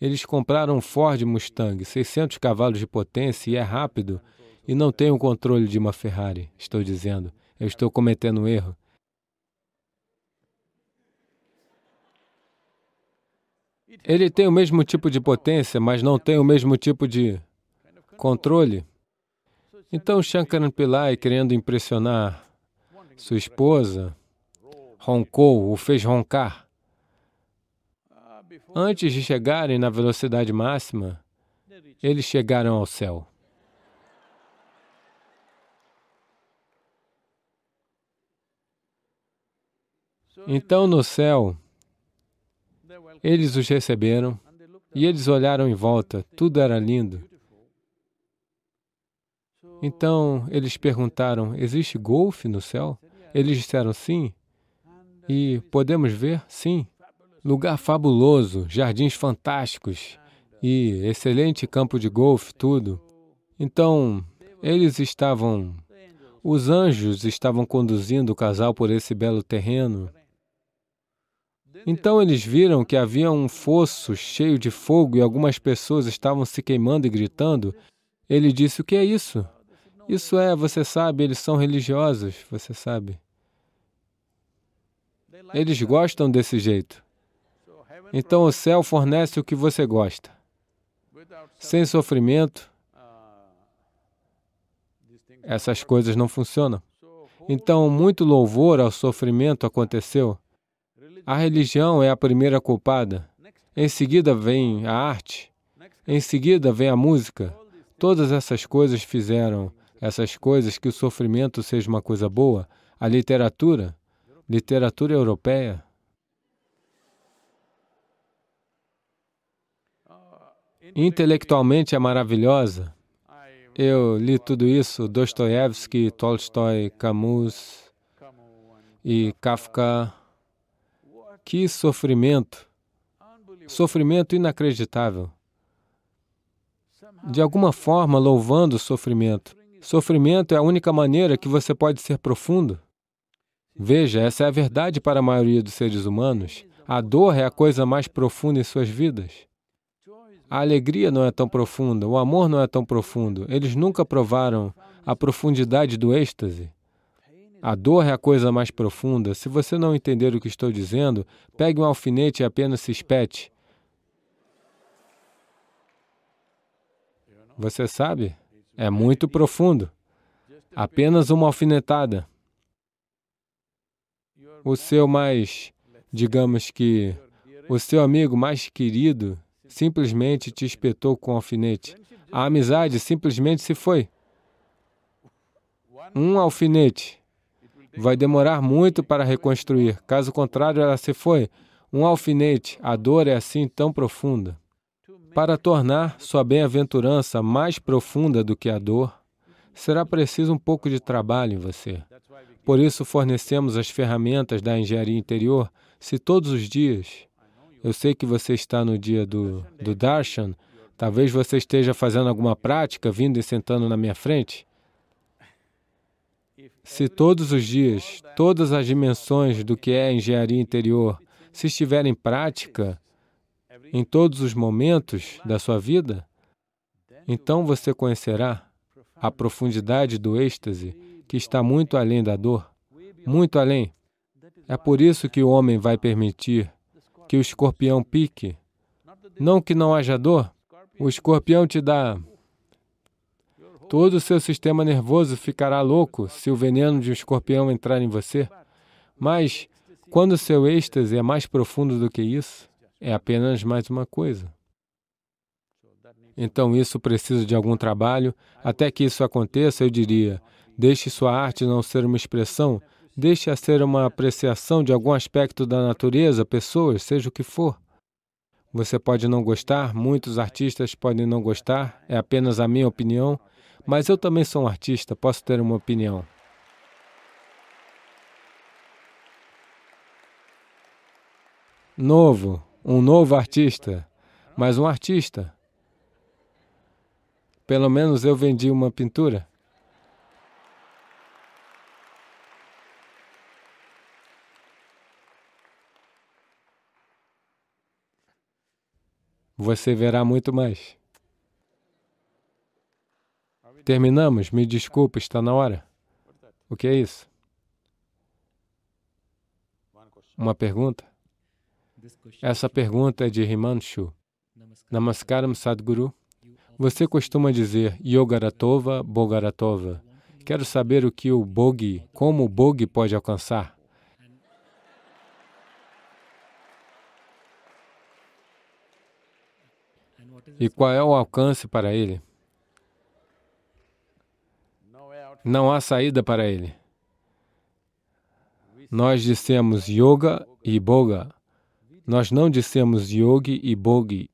Eles compraram um Ford Mustang, 600 cavalos de potência e é rápido e não tem o controle de uma Ferrari. Estou dizendo, eu estou cometendo um erro. Ele tem o mesmo tipo de potência, mas não tem o mesmo tipo de controle. Então, Shankaran Pillai, querendo impressionar sua esposa, roncou, o fez roncar. Antes de chegarem na velocidade máxima, eles chegaram ao céu. Então, no céu, eles os receberam e eles olharam em volta, tudo era lindo. Então eles perguntaram: Existe golfe no céu? Eles disseram sim. E podemos ver? Sim. Lugar fabuloso, jardins fantásticos e excelente campo de golfe, tudo. Então, eles estavam. Os anjos estavam conduzindo o casal por esse belo terreno. Então eles viram que havia um fosso cheio de fogo e algumas pessoas estavam se queimando e gritando. Ele disse: O que é isso? Isso é, você sabe, eles são religiosos, você sabe. Eles gostam desse jeito. Então o céu fornece o que você gosta. Sem sofrimento, essas coisas não funcionam. Então, muito louvor ao sofrimento aconteceu. A religião é a primeira culpada. Em seguida vem a arte. Em seguida vem a música. Todas essas coisas fizeram essas coisas, que o sofrimento seja uma coisa boa. A literatura, literatura europeia, intelectualmente é maravilhosa. Eu li tudo isso, Dostoevsky, Tolstói, Camus e Kafka. Que sofrimento! Sofrimento inacreditável. De alguma forma, louvando o sofrimento. Sofrimento é a única maneira que você pode ser profundo. Veja, essa é a verdade para a maioria dos seres humanos. A dor é a coisa mais profunda em suas vidas. A alegria não é tão profunda, o amor não é tão profundo. Eles nunca provaram a profundidade do êxtase. A dor é a coisa mais profunda. Se você não entender o que estou dizendo, pegue um alfinete e apenas se espete. Você sabe? É muito profundo. Apenas uma alfinetada. O seu mais, digamos que, o seu amigo mais querido simplesmente te espetou com alfinete. A amizade simplesmente se foi. Um alfinete. Vai demorar muito para reconstruir. Caso contrário, ela se foi. Um alfinete. A dor é assim tão profunda. Para tornar sua bem-aventurança mais profunda do que a dor, será preciso um pouco de trabalho em você. Por isso, fornecemos as ferramentas da engenharia interior se todos os dias. Eu sei que você está no dia do, do Darshan, talvez você esteja fazendo alguma prática, vindo e sentando na minha frente. Se todos os dias, todas as dimensões do que é engenharia interior se estiverem em prática, em todos os momentos da sua vida, então você conhecerá a profundidade do êxtase que está muito além da dor, muito além. É por isso que o homem vai permitir que o escorpião pique. Não que não haja dor, o escorpião te dá. Todo o seu sistema nervoso ficará louco se o veneno de um escorpião entrar em você. Mas, quando seu êxtase é mais profundo do que isso, é apenas mais uma coisa. Então, isso precisa de algum trabalho. Até que isso aconteça, eu diria: deixe sua arte não ser uma expressão, deixe-a ser uma apreciação de algum aspecto da natureza, pessoas, seja o que for. Você pode não gostar, muitos artistas podem não gostar, é apenas a minha opinião, mas eu também sou um artista, posso ter uma opinião. Novo, um novo artista, mas um artista. Pelo menos eu vendi uma pintura. Você verá muito mais. Terminamos, me desculpe, está na hora. O que é isso? Uma pergunta? Essa pergunta é de Himanshu. Namaskaram, Sadhguru. Você costuma dizer Yogaratova, Bogaratova. Quero saber o que o Bogi, como o Bogi pode alcançar. E qual é o alcance para ele? Não há saída para ele. Nós dissemos yoga e boga. Nós não dissemos yogi e bogi.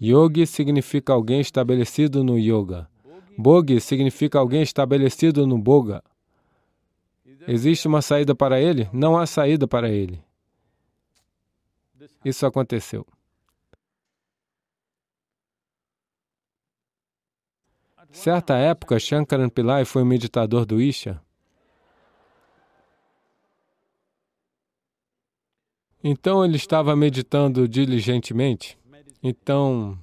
Yogi significa alguém estabelecido no yoga. Bogi significa alguém estabelecido no boga. Existe uma saída para ele? Não há saída para ele. Isso aconteceu. Certa época, Shankaran Pillai foi um meditador do Isha. Então ele estava meditando diligentemente. Então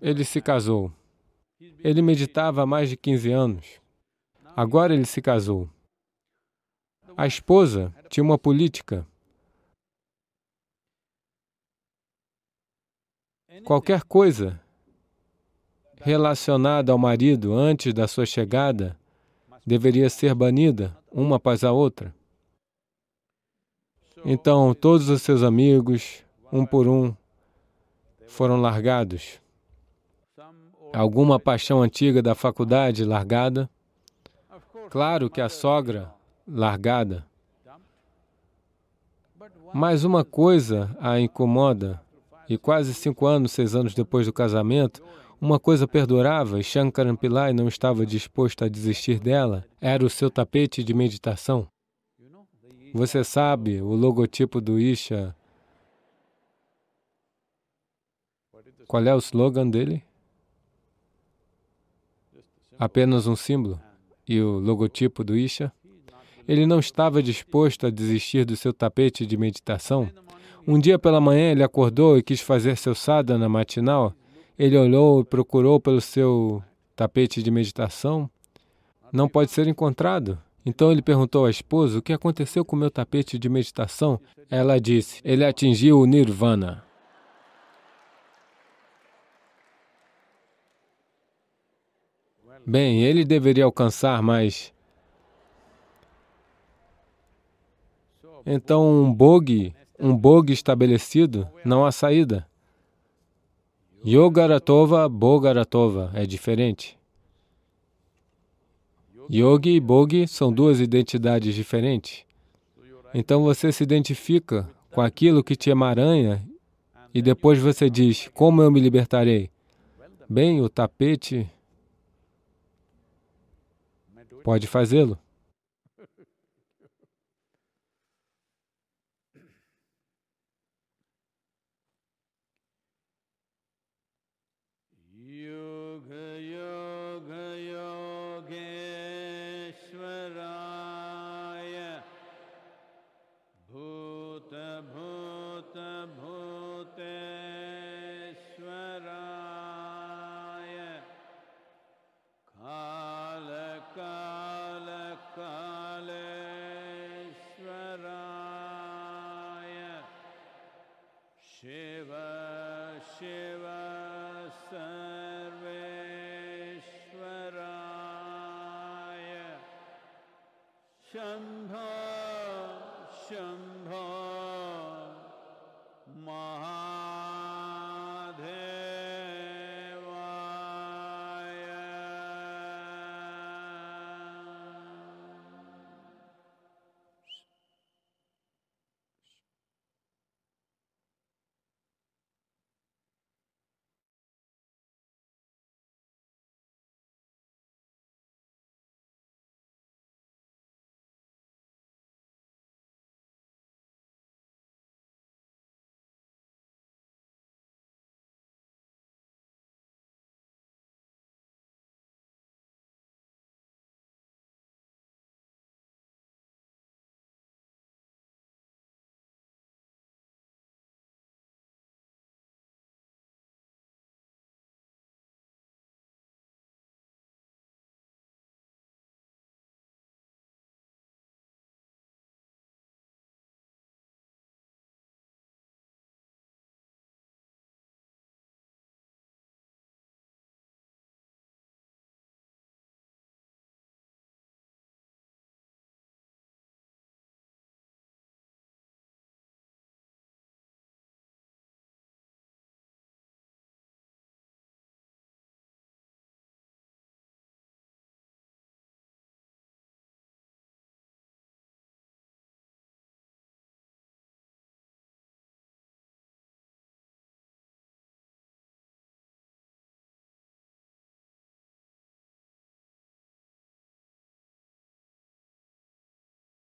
ele se casou. Ele meditava há mais de 15 anos. Agora ele se casou. A esposa tinha uma política. Qualquer coisa relacionada ao marido antes da sua chegada deveria ser banida uma após a outra. Então, todos os seus amigos, um por um, foram largados. Alguma paixão antiga da faculdade largada. Claro que a sogra largada. Mas uma coisa a incomoda, e quase cinco anos, seis anos depois do casamento, uma coisa perdurava e Shankaran Pillai não estava disposto a desistir dela, era o seu tapete de meditação. Você sabe o logotipo do Isha? Qual é o slogan dele? Apenas um símbolo e o logotipo do Isha. Ele não estava disposto a desistir do seu tapete de meditação. Um dia pela manhã ele acordou e quis fazer seu sadhana matinal. Ele olhou e procurou pelo seu tapete de meditação. Não pode ser encontrado. Então ele perguntou à esposa o que aconteceu com o meu tapete de meditação. Ela disse: ele atingiu o nirvana. Bem, ele deveria alcançar, mas. Então, um bogue, um bogue estabelecido, não há saída. Yogaratova, Bogaratova, é diferente. Yogi e Bogi são duas identidades diferentes. Então você se identifica com aquilo que te emaranha e depois você diz: Como eu me libertarei? Bem, o tapete pode fazê-lo.